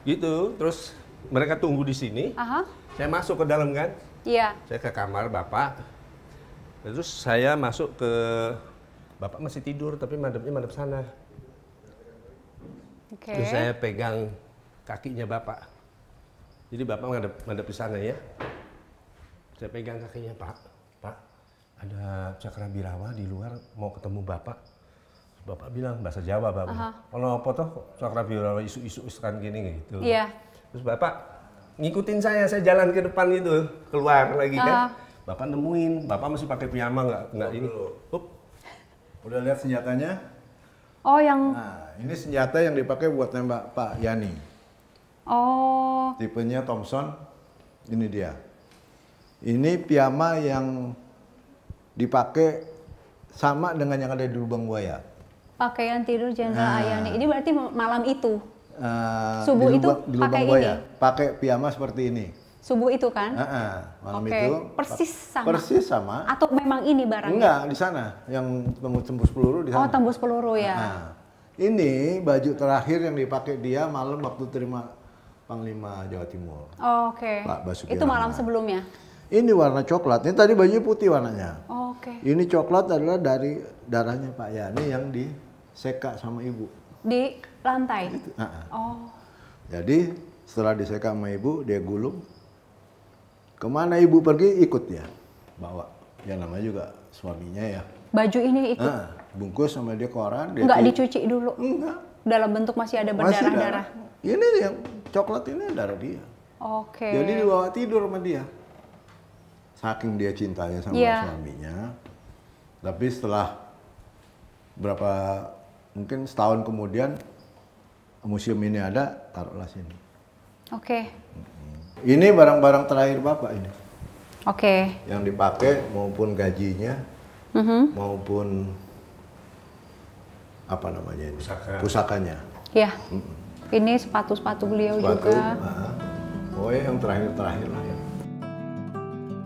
Gitu. Terus mereka tunggu di sini. Aha. Saya masuk ke dalam kan? Iya. Saya ke kamar Bapak. Terus saya masuk ke bapak masih tidur tapi madepnya madep sana. Okay. saya pegang kakinya bapak. Jadi bapak madep, madep di sana ya. Saya pegang kakinya pak. Pak, ada cakra birawa di luar mau ketemu bapak. Bapak bilang bahasa Jawa bapak. Kalau apa toh cakra birawa isu-isu kan gini gitu. Iya. Yeah. Terus bapak ngikutin saya, saya jalan ke depan gitu, keluar lagi uh -huh. kan. Bapak nemuin, bapak masih pakai piyama nggak nggak ini. Hup, Udah lihat senjatanya? Oh, yang Nah, ini senjata yang dipakai buat nembak Pak Yani. Oh. Tipenya Thompson. Ini dia. Ini piyama yang dipakai sama dengan yang ada di lubang buaya. Pakaian tidur Jenderal nah. Ayani. Ini berarti malam itu. Uh, subuh di lubang, itu di lubang pakai buaya. ini. Pakai piyama seperti ini subuh itu kan? Uh -uh, malam okay. itu. Persis sama. Persis sama. Atau memang ini barangnya? Enggak, di sana yang tembus peluru di oh, sana. Oh, tembus peluru ya. Uh -huh. Ini baju terakhir yang dipakai dia malam waktu terima Panglima Jawa Timur. Oh, Oke. Okay. Pak Basuki. Itu malam sebelumnya. Ini warna coklat. Ini tadi baju putih warnanya. Oh, Oke. Okay. Ini coklat adalah dari darahnya Pak Yani yang diseka sama ibu. Di lantai. uh -huh. Oh. Jadi setelah diseka sama ibu dia gulung Kemana ibu pergi ikut ya, bawa. Ya namanya juga suaminya ya. Baju ini ikut. Nah, bungkus sama dia koran. Dia Nggak dicuci dulu. Enggak. Dalam bentuk masih ada berdarah-darah. Ini yang coklat ini darah dia. Oke. Okay. Jadi dibawa tidur sama dia. Saking dia cintanya sama yeah. suaminya. Tapi setelah berapa mungkin setahun kemudian museum ini ada taruhlah sini. Oke. Okay. Hmm. Ini barang-barang terakhir Bapak ini. Oke. Okay. Yang dipakai maupun gajinya mm -hmm. maupun apa namanya ini? Pusaka. Pusakanya. Iya. Mm -mm. Ini sepatu-sepatu beliau sepatu, juga. Uh, oh ya yang terakhir-terakhir lah ya.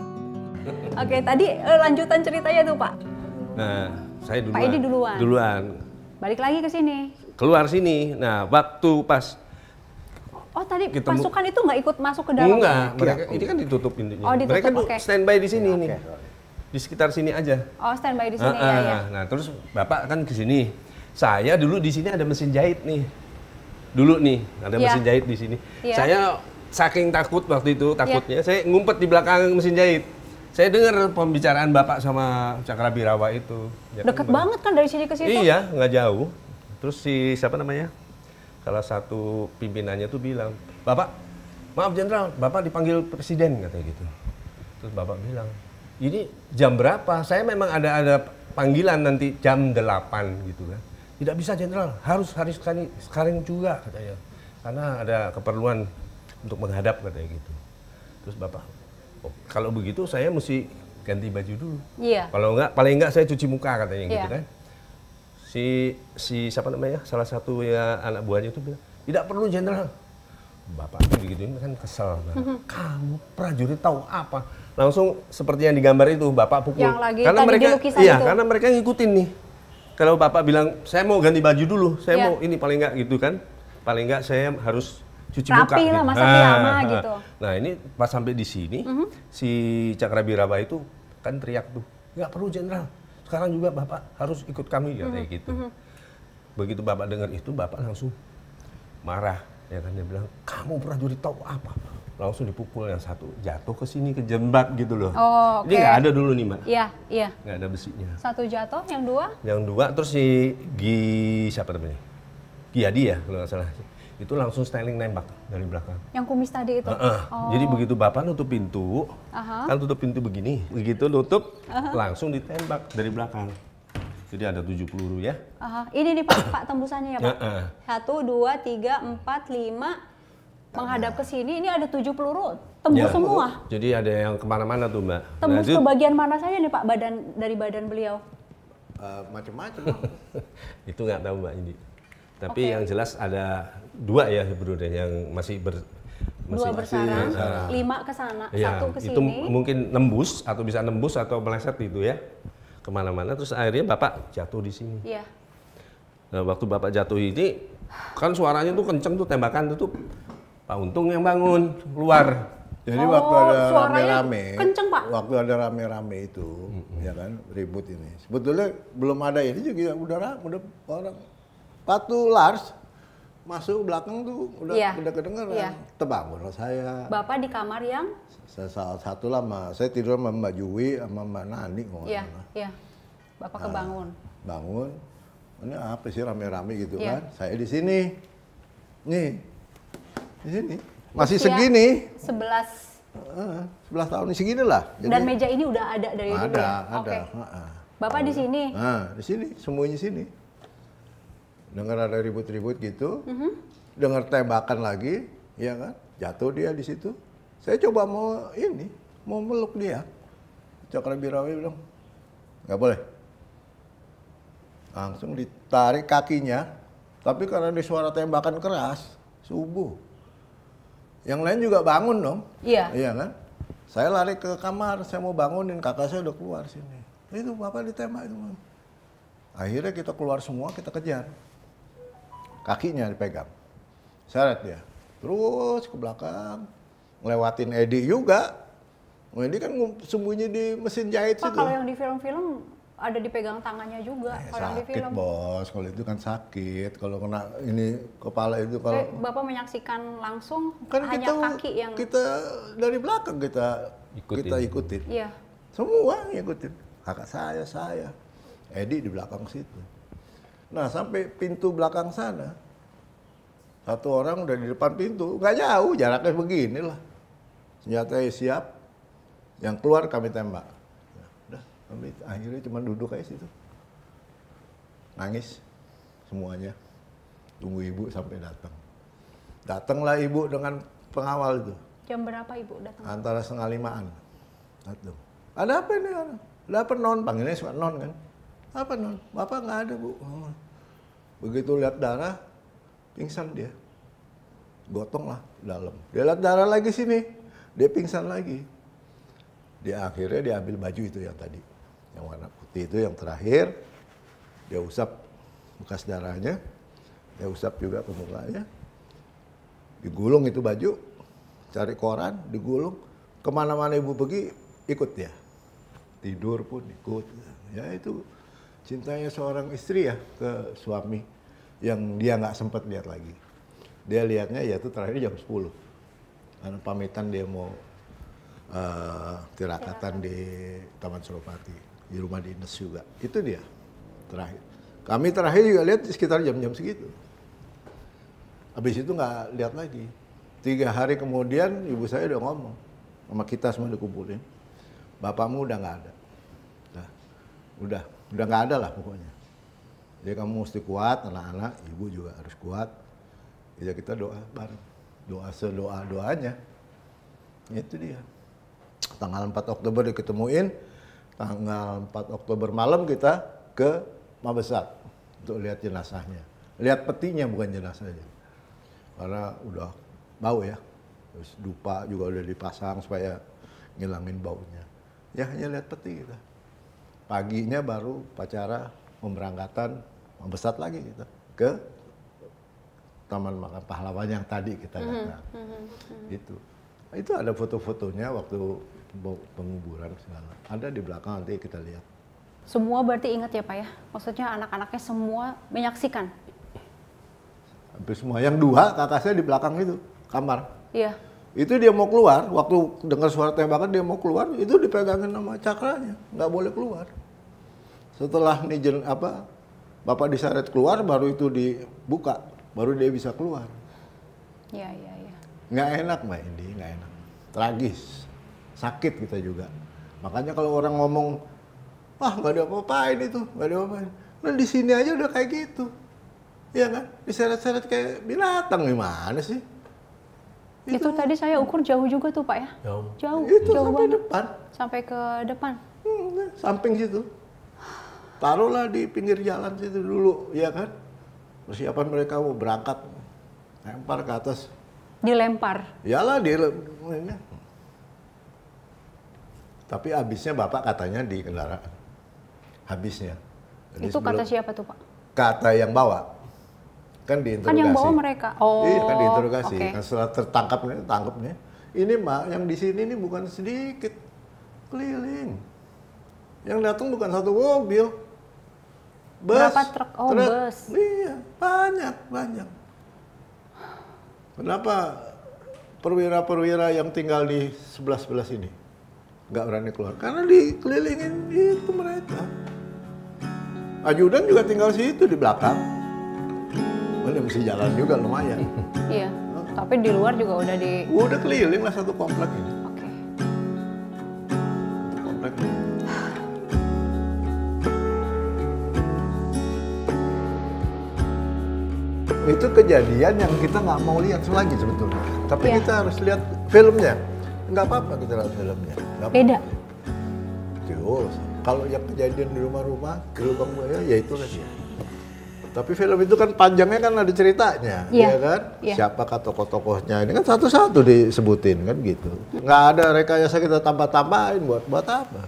Oke, tadi eh, lanjutan ceritanya tuh Pak. Nah, saya duluan. Pak ini duluan. Duluan. Balik lagi ke sini. Keluar sini. Nah, waktu pas Oh tadi kita gitu, pasukan itu nggak ikut masuk ke dalam? Enggak, iya. mereka, ya. ini kan ditutup pintunya. Oh, ditutup, mereka okay. standby di sini ya, nih. Di sekitar sini aja. Oh, standby di sini ah, ya, ya. Nah, terus Bapak kan ke sini. Saya dulu di sini ada mesin jahit nih. Dulu nih, ada ya. mesin jahit di sini. Ya. Saya saking takut waktu itu, iya. takutnya ya. saya ngumpet di belakang mesin jahit. Saya dengar pembicaraan Bapak sama Cakrabirawa itu. Ya kan, Dekat banget kan dari sini ke sini? Iya, nggak jauh. Terus si siapa namanya? salah satu pimpinannya tuh bilang, Bapak, maaf Jenderal, Bapak dipanggil Presiden katanya gitu. Terus Bapak bilang, ini jam berapa? Saya memang ada ada panggilan nanti jam 8 gitu kan. Tidak bisa Jenderal, harus hari sekali sekarang juga katanya. Karena ada keperluan untuk menghadap katanya gitu. Terus Bapak, oh, kalau begitu saya mesti ganti baju dulu. Iya. Yeah. Kalau enggak, paling enggak saya cuci muka katanya yeah. gitu iya. kan si si siapa namanya salah satu ya anak buahnya itu bilang tidak perlu jenderal bapak begitu ini kan kesel mm-hmm. kamu prajurit tahu apa langsung seperti yang digambar itu bapak pukul yang lagi karena mereka iya itu. karena mereka ngikutin nih kalau bapak bilang saya mau ganti baju dulu saya yeah. mau ini paling enggak gitu kan paling enggak saya harus cuci Rapi muka lah, gitu. masa ah, ah. gitu nah ini pas sampai di sini mm -hmm. si Cakrabirawa itu kan teriak tuh nggak perlu jenderal sekarang juga bapak harus ikut kami katanya kayak mm-hmm. gitu mm-hmm. begitu bapak dengar itu bapak langsung marah ya kan dia bilang kamu pernah jadi tahu apa langsung dipukul yang satu jatuh ke sini ke jembat gitu loh. Oh, okay. Ini nggak ada dulu nih mbak. Iya iya. Nggak ada besinya. Satu jatuh, yang dua? Yang dua terus si Gi siapa namanya? giadi ya kalau nggak salah itu langsung styling nembak dari belakang. Yang kumis tadi itu. Uh -uh. Oh. Jadi begitu bapak nutup pintu, uh -huh. kan tutup pintu begini, begitu nutup uh -huh. langsung ditembak dari belakang. Jadi ada tujuh peluru ya. Uh -huh. Ini nih pak, pak tembusannya ya pak. Uh -uh. Satu, dua, tiga, empat, lima. Menghadap ke sini, ini ada tujuh peluru, tembus ya. semua. Jadi ada yang kemana-mana tuh mbak. Tembus nah, ke bagian mana saja nih pak badan dari badan beliau? Uh, macam-macam. itu nggak tahu mbak ini Tapi okay. yang jelas ada dua ya sebenarnya yang masih ber masih, dua bersarang, bersarang. Iya. lima ke sana, ya, satu ke sini. Itu mungkin nembus atau bisa nembus atau meleset gitu ya kemana-mana. Terus akhirnya bapak jatuh di sini. Iya. Nah waktu bapak jatuh ini kan suaranya tuh kenceng tuh tembakan tuh, tuh Pak Untung yang bangun keluar. Jadi oh, waktu ada rame-rame, kenceng pak. Waktu ada rame-rame itu, mm -hmm. ya kan ribut ini. Sebetulnya belum ada ini juga udara udah orang Patu Lars masuk belakang tuh udah yeah. udah kedengeran. Yeah. Terbangun lah saya. Bapak di kamar yang? Saya salah satu lama. Saya tidur sama Mbak Jui sama Mbak Nani yeah. Iya. Iya. Bapak nah, kebangun. Bangun. Ini apa sih rame-rame gitu yeah. kan? Saya di sini. Nih. Di sini. Masih Usia segini. Sebelas. Uh, sebelas tahun segini lah. Jadi, Dan meja ini udah ada dari ada, dulu ya? Ada, ada. Okay. Bapak di sini? Nah, di sini, semuanya sini dengar ada ribut-ribut gitu, mm -hmm. dengar tembakan lagi, ya kan? Jatuh dia di situ. Saya coba mau ini, mau meluk dia. Birawi bilang, nggak boleh. Langsung ditarik kakinya, tapi karena di suara tembakan keras, subuh. Yang lain juga bangun dong. Iya. Iya kan? Saya lari ke kamar, saya mau bangunin, kakak saya udah keluar sini. Itu bapak ditembak itu. Akhirnya kita keluar semua, kita kejar kakinya dipegang. Seret dia. Terus ke belakang, ngelewatin Edi juga. Oh, Edi kan sembunyi di mesin jahit Pak, situ. kalau yang di film-film ada dipegang tangannya juga eh, kalau sakit, di film. bos. Kalau itu kan sakit. Kalau kena ini kepala itu kalau eh, Bapak menyaksikan langsung kan hanya kita, kaki yang kita dari belakang kita ikutin. kita ikutin. Iya. Semua ngikutin. Kakak saya, saya. Edi di belakang situ. Nah sampai pintu belakang sana, satu orang udah di depan pintu, nggak jauh jaraknya beginilah. Senjata siap, yang keluar kami tembak. Ya, udah, kami akhirnya cuma duduk aja situ. Nangis semuanya, tunggu ibu sampai datang. Datanglah ibu dengan pengawal itu. Jam berapa ibu datang? Antara setengah limaan. Datang. Ada apa ini? Ada apa non? Panggilnya suka non kan? apa non bapak nggak ada bu oh. begitu lihat darah pingsan dia gotong lah dalam dia lihat darah lagi sini dia pingsan lagi dia akhirnya diambil baju itu yang tadi yang warna putih itu yang terakhir dia usap bekas darahnya dia usap juga ke digulung itu baju cari koran digulung kemana-mana ibu pergi ikut dia tidur pun ikut ya itu cintanya seorang istri ya ke suami yang dia nggak sempat lihat lagi. Dia lihatnya ya itu terakhir jam 10. Karena pamitan dia mau uh, tirakatan di Taman Suropati, di rumah dinas juga. Itu dia terakhir. Kami terakhir juga lihat sekitar jam-jam segitu. Habis itu nggak lihat lagi. Tiga hari kemudian ibu saya udah ngomong sama kita semua dikumpulin. Bapakmu udah nggak ada. Nah, udah udah nggak ada lah pokoknya jadi kamu mesti kuat anak-anak ibu juga harus kuat ya kita doa bareng doa sedoa doanya itu dia tanggal 4 Oktober diketemuin tanggal 4 Oktober malam kita ke Mabesat untuk lihat jenazahnya lihat petinya bukan jenazahnya karena udah bau ya terus dupa juga udah dipasang supaya ngilangin baunya ya hanya lihat peti kita paginya baru upacara pemberangkatan membesat lagi gitu ke Taman Makam Pahlawan yang tadi kita lihat mhm, Mm -hmm. Itu. Itu ada foto-fotonya waktu penguburan segala. Ada di belakang nanti kita lihat. Semua berarti ingat ya Pak ya? Maksudnya anak-anaknya semua menyaksikan? Hampir semua. Yang dua kakak saya di belakang itu, kamar. Iya. Itu dia mau keluar, waktu dengar suara tembakan dia mau keluar, itu dipegangin sama cakranya. Nggak boleh keluar. Setelah nijen apa Bapak diseret keluar baru itu dibuka, baru dia bisa keluar. Iya, iya, iya. Nggak enak Mbak Indi, nggak enak. Tragis. Sakit kita juga. Makanya kalau orang ngomong, wah nggak ada apa apa ini tuh nggak ada apa apa Nah di sini aja udah kayak gitu. Iya kan? Diseret-seret kayak binatang gimana sih? Itu, itu tadi saya ukur jauh juga tuh Pak ya? Jauh. Jauh. Itu jauh sampai banget. depan. Sampai ke depan? Hmm, samping situ taruhlah di pinggir jalan situ dulu, ya kan? Persiapan mereka mau berangkat, lempar ke atas. Dilempar? Yalah, di Tapi habisnya Bapak katanya di kendaraan. Habisnya. Jadi itu kata siapa tuh Pak? Kata yang bawa. Kan diinterogasi. Kan yang bawa mereka? Oh, Iya, kan diinterogasi. Oh, okay. Kan setelah tertangkap, tangkapnya. Ini Mak, yang di sini ini bukan sedikit. Keliling. Yang datang bukan satu mobil, Bus, Berapa truk? Oh, truk. bus. Iya, banyak, banyak. Kenapa perwira-perwira yang tinggal di sebelah-sebelah sini nggak berani keluar? Karena dikelilingin itu mereka. Ajudan juga tinggal situ di belakang. Boleh mesti jalan juga lumayan. Iya. Tapi di luar juga udah di. Udah keliling lah satu komplek ini. itu kejadian yang kita nggak mau lihat lagi sebetulnya tapi yeah. kita harus lihat filmnya nggak apa-apa kita lihat filmnya gak beda terus kalau yang kejadian di rumah-rumah lubang buaya ya itu aja kan. iya. tapi film itu kan panjangnya kan ada ceritanya, yeah. ya iya kan? Yeah. Siapakah tokoh-tokohnya? Ini kan satu-satu disebutin kan gitu. Nggak ada rekayasa kita tambah-tambahin buat buat apa?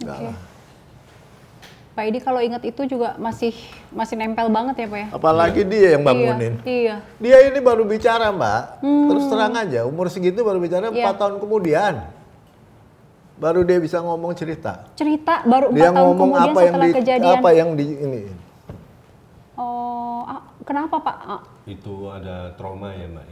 Nggak okay. lah. Pak Edi kalau ingat itu juga masih masih nempel banget ya Pak ya. Apalagi ya. dia yang iya, bangunin. Iya, iya. Dia ini baru bicara Mbak, hmm. terus terang aja umur segitu baru bicara yeah. Iya. tahun kemudian. Baru dia bisa ngomong cerita. Cerita baru dia tahun tahun kemudian apa setelah di, kejadian. Apa yang di ini. Oh, ah, kenapa Pak? Ah. Itu ada trauma ya Mbak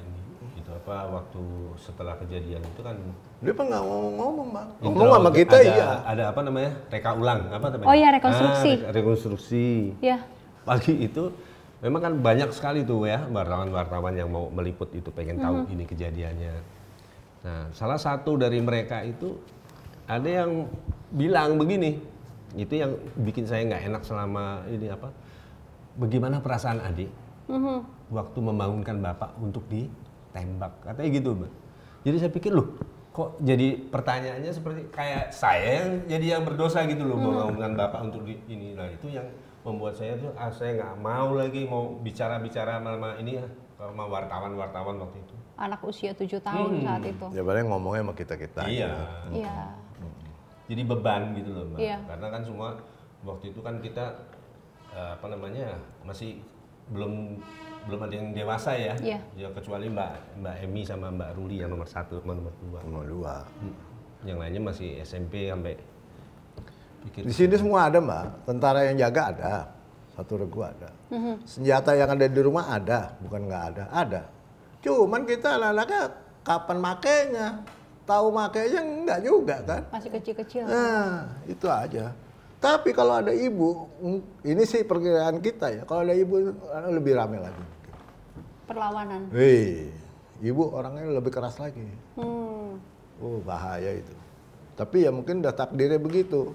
apa waktu setelah kejadian itu kan dia pernah ngomong-ngomong bang ngomong sama kita ada, iya ada apa namanya reka ulang apa namanya oh iya ah, rekonstruksi ah, re rekonstruksi ya pagi itu memang kan banyak sekali tuh ya wartawan-wartawan yang mau meliput itu pengen tahu mm -hmm. ini kejadiannya nah salah satu dari mereka itu ada yang bilang begini itu yang bikin saya nggak enak selama ini apa bagaimana perasaan adik mm -hmm. waktu membangunkan bapak untuk di tembak katanya gitu mbak jadi saya pikir loh kok jadi pertanyaannya seperti kayak saya yang jadi yang berdosa gitu loh hmm. omongan bapak untuk di, ini nah itu yang membuat saya tuh ah saya nggak mau lagi mau bicara-bicara sama ini ya sama wartawan-wartawan waktu itu anak usia tujuh tahun hmm. saat itu ya paling ngomongnya sama kita kita iya gitu. iya hmm. jadi beban gitu loh mbak iya. karena kan semua waktu itu kan kita eh, apa namanya masih belum belum ada yang dewasa ya. Iya. Ya kecuali Mbak Mbak Emi sama Mbak Ruli yang nomor satu sama nomor dua. Nomor dua. Hmm. Yang lainnya masih SMP sampai. Pikir di sini semua ada Mbak. Tentara yang jaga ada. Satu regu ada. Mm-hmm. Senjata yang ada di rumah ada, bukan nggak ada, ada. Cuman kita anak anak kapan makainya, tahu makainya nggak juga kan? Masih kecil-kecil. Nah, itu aja. Tapi kalau ada ibu, ini sih perkiraan kita ya. Kalau ada ibu eh, lebih ramai lagi. Perlawanan. Wih, ibu orangnya lebih keras lagi. Hmm. Oh bahaya itu. Tapi ya mungkin udah takdirnya begitu.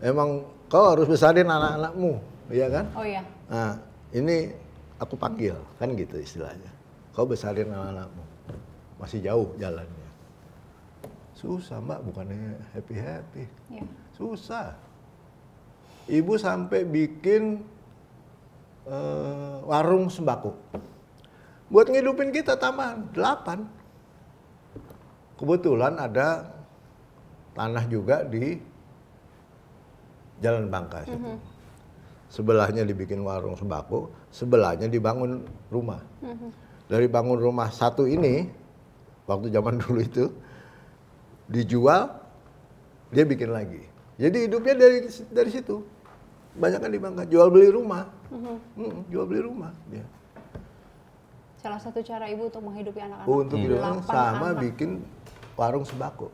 Emang kau harus besarin anak-anakmu, iya kan? Oh iya. Nah, ini aku panggil kan gitu istilahnya. Kau besarin anak-anakmu. Masih jauh jalannya. Susah mbak, bukannya happy happy. Iya. Yeah. Susah ibu sampai bikin uh, warung sembako buat ngidupin kita taman delapan kebetulan ada tanah juga di Jalan Bangka Mm -hmm. Sebelahnya dibikin warung sembako, sebelahnya dibangun rumah. Mm -hmm. Dari bangun rumah satu ini, waktu zaman dulu itu dijual, dia bikin lagi. Jadi hidupnya dari dari situ banyak kan di Bangka jual beli rumah hmm hmm, jual beli rumah dia salah satu cara ibu untuk menghidupi anak-anak oh, untuk hidup hmm. sama anak. bikin warung sembako oke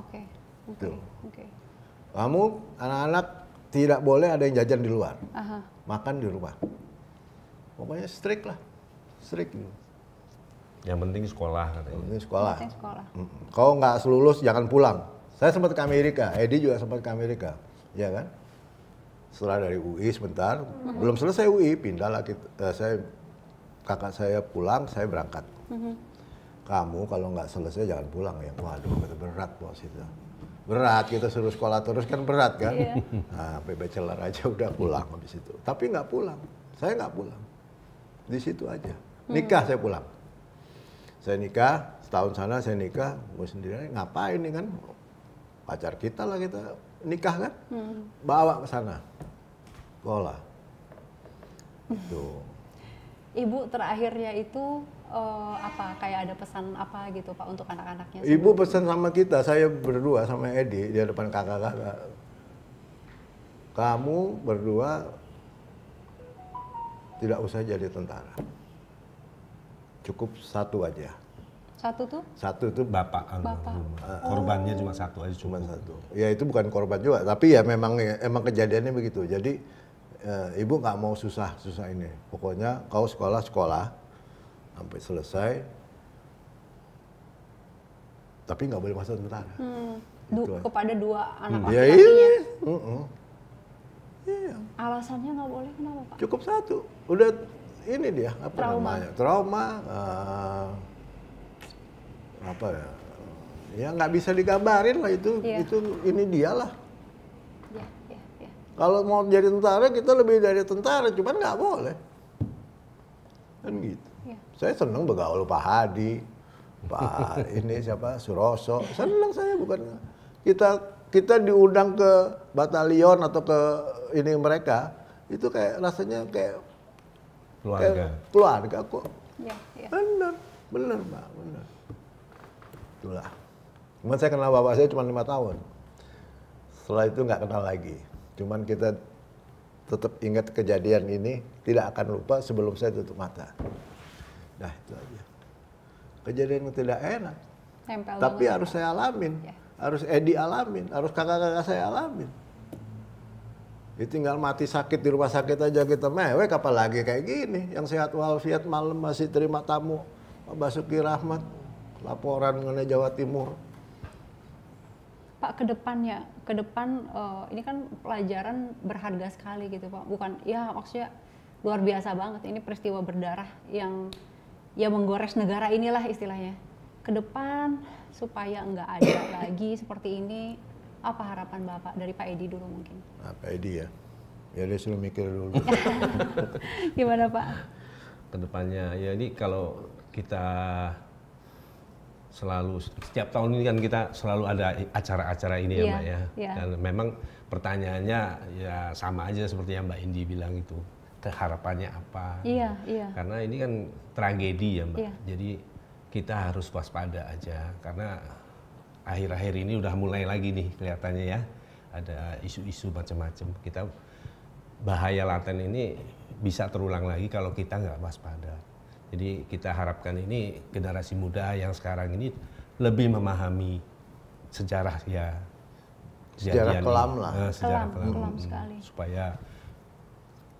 okay. oke okay. okay. kamu anak-anak tidak boleh ada yang jajan di luar Aha. makan di rumah pokoknya strict lah strict gitu yang penting sekolah katanya. Yang penting sekolah. penting sekolah. Kau nggak lulus jangan pulang. Saya sempat ke Amerika, Edi juga sempat ke Amerika, ya kan? setelah dari UI sebentar mm-hmm. belum selesai UI pindah lagi eh, saya kakak saya pulang saya berangkat mm-hmm. kamu kalau nggak selesai jangan pulang ya waduh itu berat bos itu berat kita suruh sekolah terus kan berat kan yeah. nah, bachelor aja udah pulang habis itu tapi nggak pulang saya nggak pulang di situ aja mm-hmm. nikah mm-hmm. saya pulang saya nikah setahun sana saya nikah gue sendiri ngapain nih kan pacar kita lah kita nikah kan hmm. bawa ke sana bola tuh ibu terakhirnya itu uh, apa kayak ada pesan apa gitu pak untuk anak-anaknya ibu pesan sama kita saya berdua sama Edi di depan kakak-kakak kamu berdua tidak usah jadi tentara cukup satu aja satu tuh? Satu itu bapak, bapak. Eh, korbannya cuma satu aja cuma satu. Ya itu bukan korban juga, tapi ya memang ya, emang kejadiannya begitu. Jadi e, ibu nggak mau susah-susah ini. Pokoknya kau sekolah-sekolah sampai selesai. Tapi nggak boleh masuk tentara. Hmm. Du gitu. kepada dua anak hmm. Ya, iya. Uh -uh. Iya. Alasannya nggak boleh kenapa, Pak? Cukup satu. Udah ini dia apa trauma. namanya? Trauma. Uh, apa ya ya nggak bisa digambarin lah itu yeah. itu ini dialah yeah, yeah, yeah. kalau mau jadi tentara kita lebih dari tentara cuman nggak boleh kan gitu yeah. saya seneng bergaul Pak Hadi Pak ini siapa Suroso seneng saya bukan kita kita diundang ke batalion atau ke ini mereka itu kayak rasanya kayak keluarga kayak keluarga kok ya, ya. bener bener mbak bener itulah cuman saya kenal bapak saya cuma lima tahun setelah itu nggak kenal lagi cuman kita tetap ingat kejadian ini tidak akan lupa sebelum saya tutup mata nah itu aja kejadian yang tidak enak Tempel tapi harus saya alamin ya. harus Edi alamin harus kakak-kakak saya alamin ya Tinggal mati sakit di rumah sakit aja kita mewek apalagi kayak gini yang sehat walafiat malam masih terima tamu Pak Basuki Rahmat laporan mengenai Jawa Timur. Pak ke depannya, ke depan uh, ini kan pelajaran berharga sekali gitu Pak. Bukan ya maksudnya luar biasa banget ini peristiwa berdarah yang ya menggores negara inilah istilahnya. Ke depan supaya nggak ada lagi seperti ini apa harapan Bapak dari Pak Edi dulu mungkin? Nah, Pak Edi ya. Ya dia sudah mikir dulu. Gimana Pak? Kedepannya ya ini kalau kita selalu setiap tahun ini kan kita selalu ada acara-acara ini ya iya, Mbak ya. Yeah. Dan memang pertanyaannya ya sama aja seperti yang Mbak Indi bilang itu. Keharapannya apa? Iya, yeah, iya. Yeah. Karena ini kan tragedi ya Mbak. Yeah. Jadi kita harus waspada aja karena akhir-akhir ini udah mulai lagi nih kelihatannya ya. Ada isu-isu macam-macam. Kita bahaya laten ini bisa terulang lagi kalau kita nggak waspada. Jadi kita harapkan ini generasi muda yang sekarang ini lebih memahami sejarah ya sejarah kelam lah eh, sejarah kelam, kelam, kelam hmm, sekali. supaya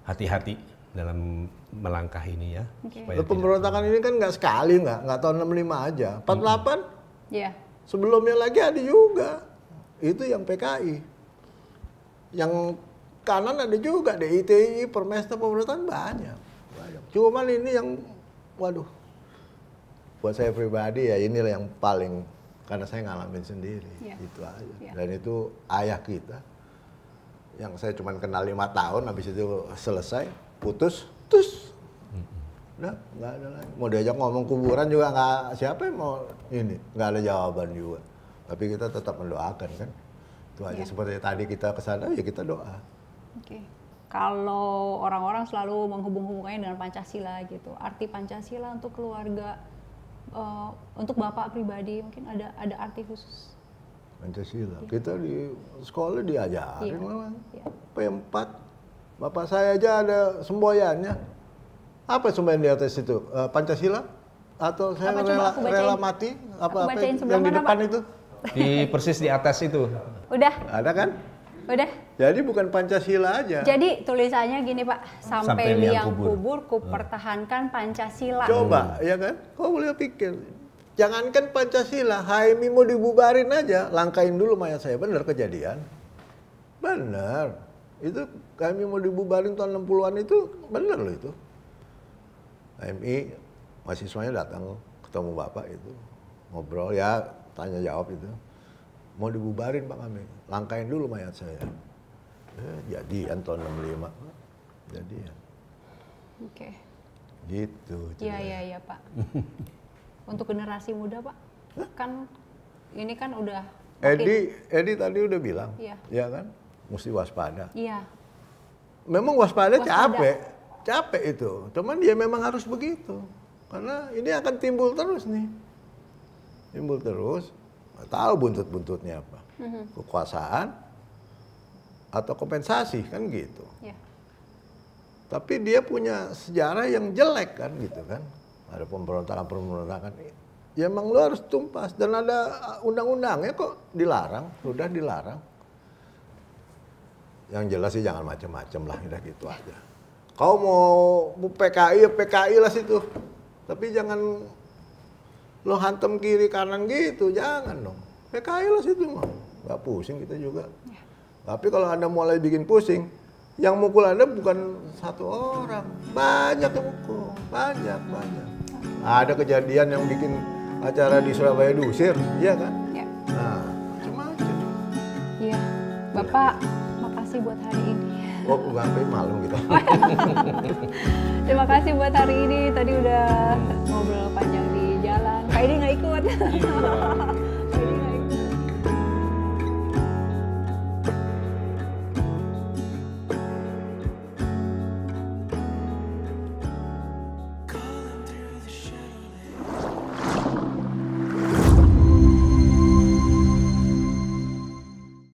hati-hati dalam melangkah ini ya. Okay. pemberontakan ini kan nggak sekali nggak nggak tahun 65 aja 48 mm -hmm. sebelumnya lagi ada juga itu yang PKI yang kanan ada juga DITI Permesta pemberontakan banyak cuma ini yang waduh buat saya pribadi ya inilah yang paling karena saya ngalamin sendiri yeah. itu aja yeah. dan itu ayah kita yang saya cuma kenal lima tahun habis itu selesai putus terus udah nggak ada lagi mau diajak ngomong kuburan juga nggak siapa yang mau ini nggak ada jawaban juga tapi kita tetap mendoakan kan itu aja yeah. seperti tadi kita kesana ya kita doa okay kalau orang-orang selalu menghubung-hubungkannya dengan Pancasila gitu. Arti Pancasila untuk keluarga, uh, untuk bapak pribadi mungkin ada ada arti khusus. Pancasila. Ya. Kita di sekolah diajarin ya. Ya. P4. Bapak saya aja ada semboyannya. Apa semboyan di atas itu? Eh, Pancasila? Atau saya apa, rela, rela mati? Apa, apa yang di depan apa? itu? Di persis di atas itu. Udah. Ada kan? Udah. Jadi bukan Pancasila aja. Jadi tulisannya gini Pak, sampai, sampai liang kubur, kubur kupertahankan hmm. Pancasila. Coba, hmm. ya kan? Kok boleh pikir? Jangankan Pancasila, HMI mau dibubarin aja, langkain dulu mayat saya. Bener kejadian. Bener. Itu kami mau dibubarin tahun 60-an itu, bener loh itu. HMI, mahasiswanya datang ketemu Bapak itu. Ngobrol ya, tanya jawab itu mau dibubarin Pak kami, langkain dulu mayat saya. Eh, jadian tahun 65. Jadian. Ya. Oke. Okay. Gitu. Iya, iya, iya Pak. Untuk generasi muda Pak, Hah? kan ini kan udah Edi, Edi tadi udah bilang, iya. ya kan, mesti waspada. Iya. Memang waspada, waspada capek, capek itu. Cuman dia memang harus begitu, karena ini akan timbul terus nih, timbul terus tahu buntut-buntutnya apa. Mm-hmm. Kekuasaan atau kompensasi kan gitu. Yeah. Tapi dia punya sejarah yang jelek kan gitu kan. Ada pemberontakan-pemberontakan. Ya emang lu harus tumpas dan ada undang undang ya kok dilarang, sudah dilarang. Yang jelas sih jangan macam-macam lah, udah gitu aja. Kau mau PKI, ya PKI lah situ. Tapi jangan lo hantem kiri kanan gitu jangan dong PKI ya lah situ mah nggak pusing kita juga tapi kalau anda mulai bikin pusing yang mukul anda bukan satu orang banyak yang mukul banyak banyak ada kejadian yang bikin acara di Surabaya diusir iya kan ya. nah macam-macam iya bapak makasih buat hari ini Oh, sampai malam gitu. Terima kasih buat hari ini. Tadi udah ngobrol panjang 帰りが行くわ。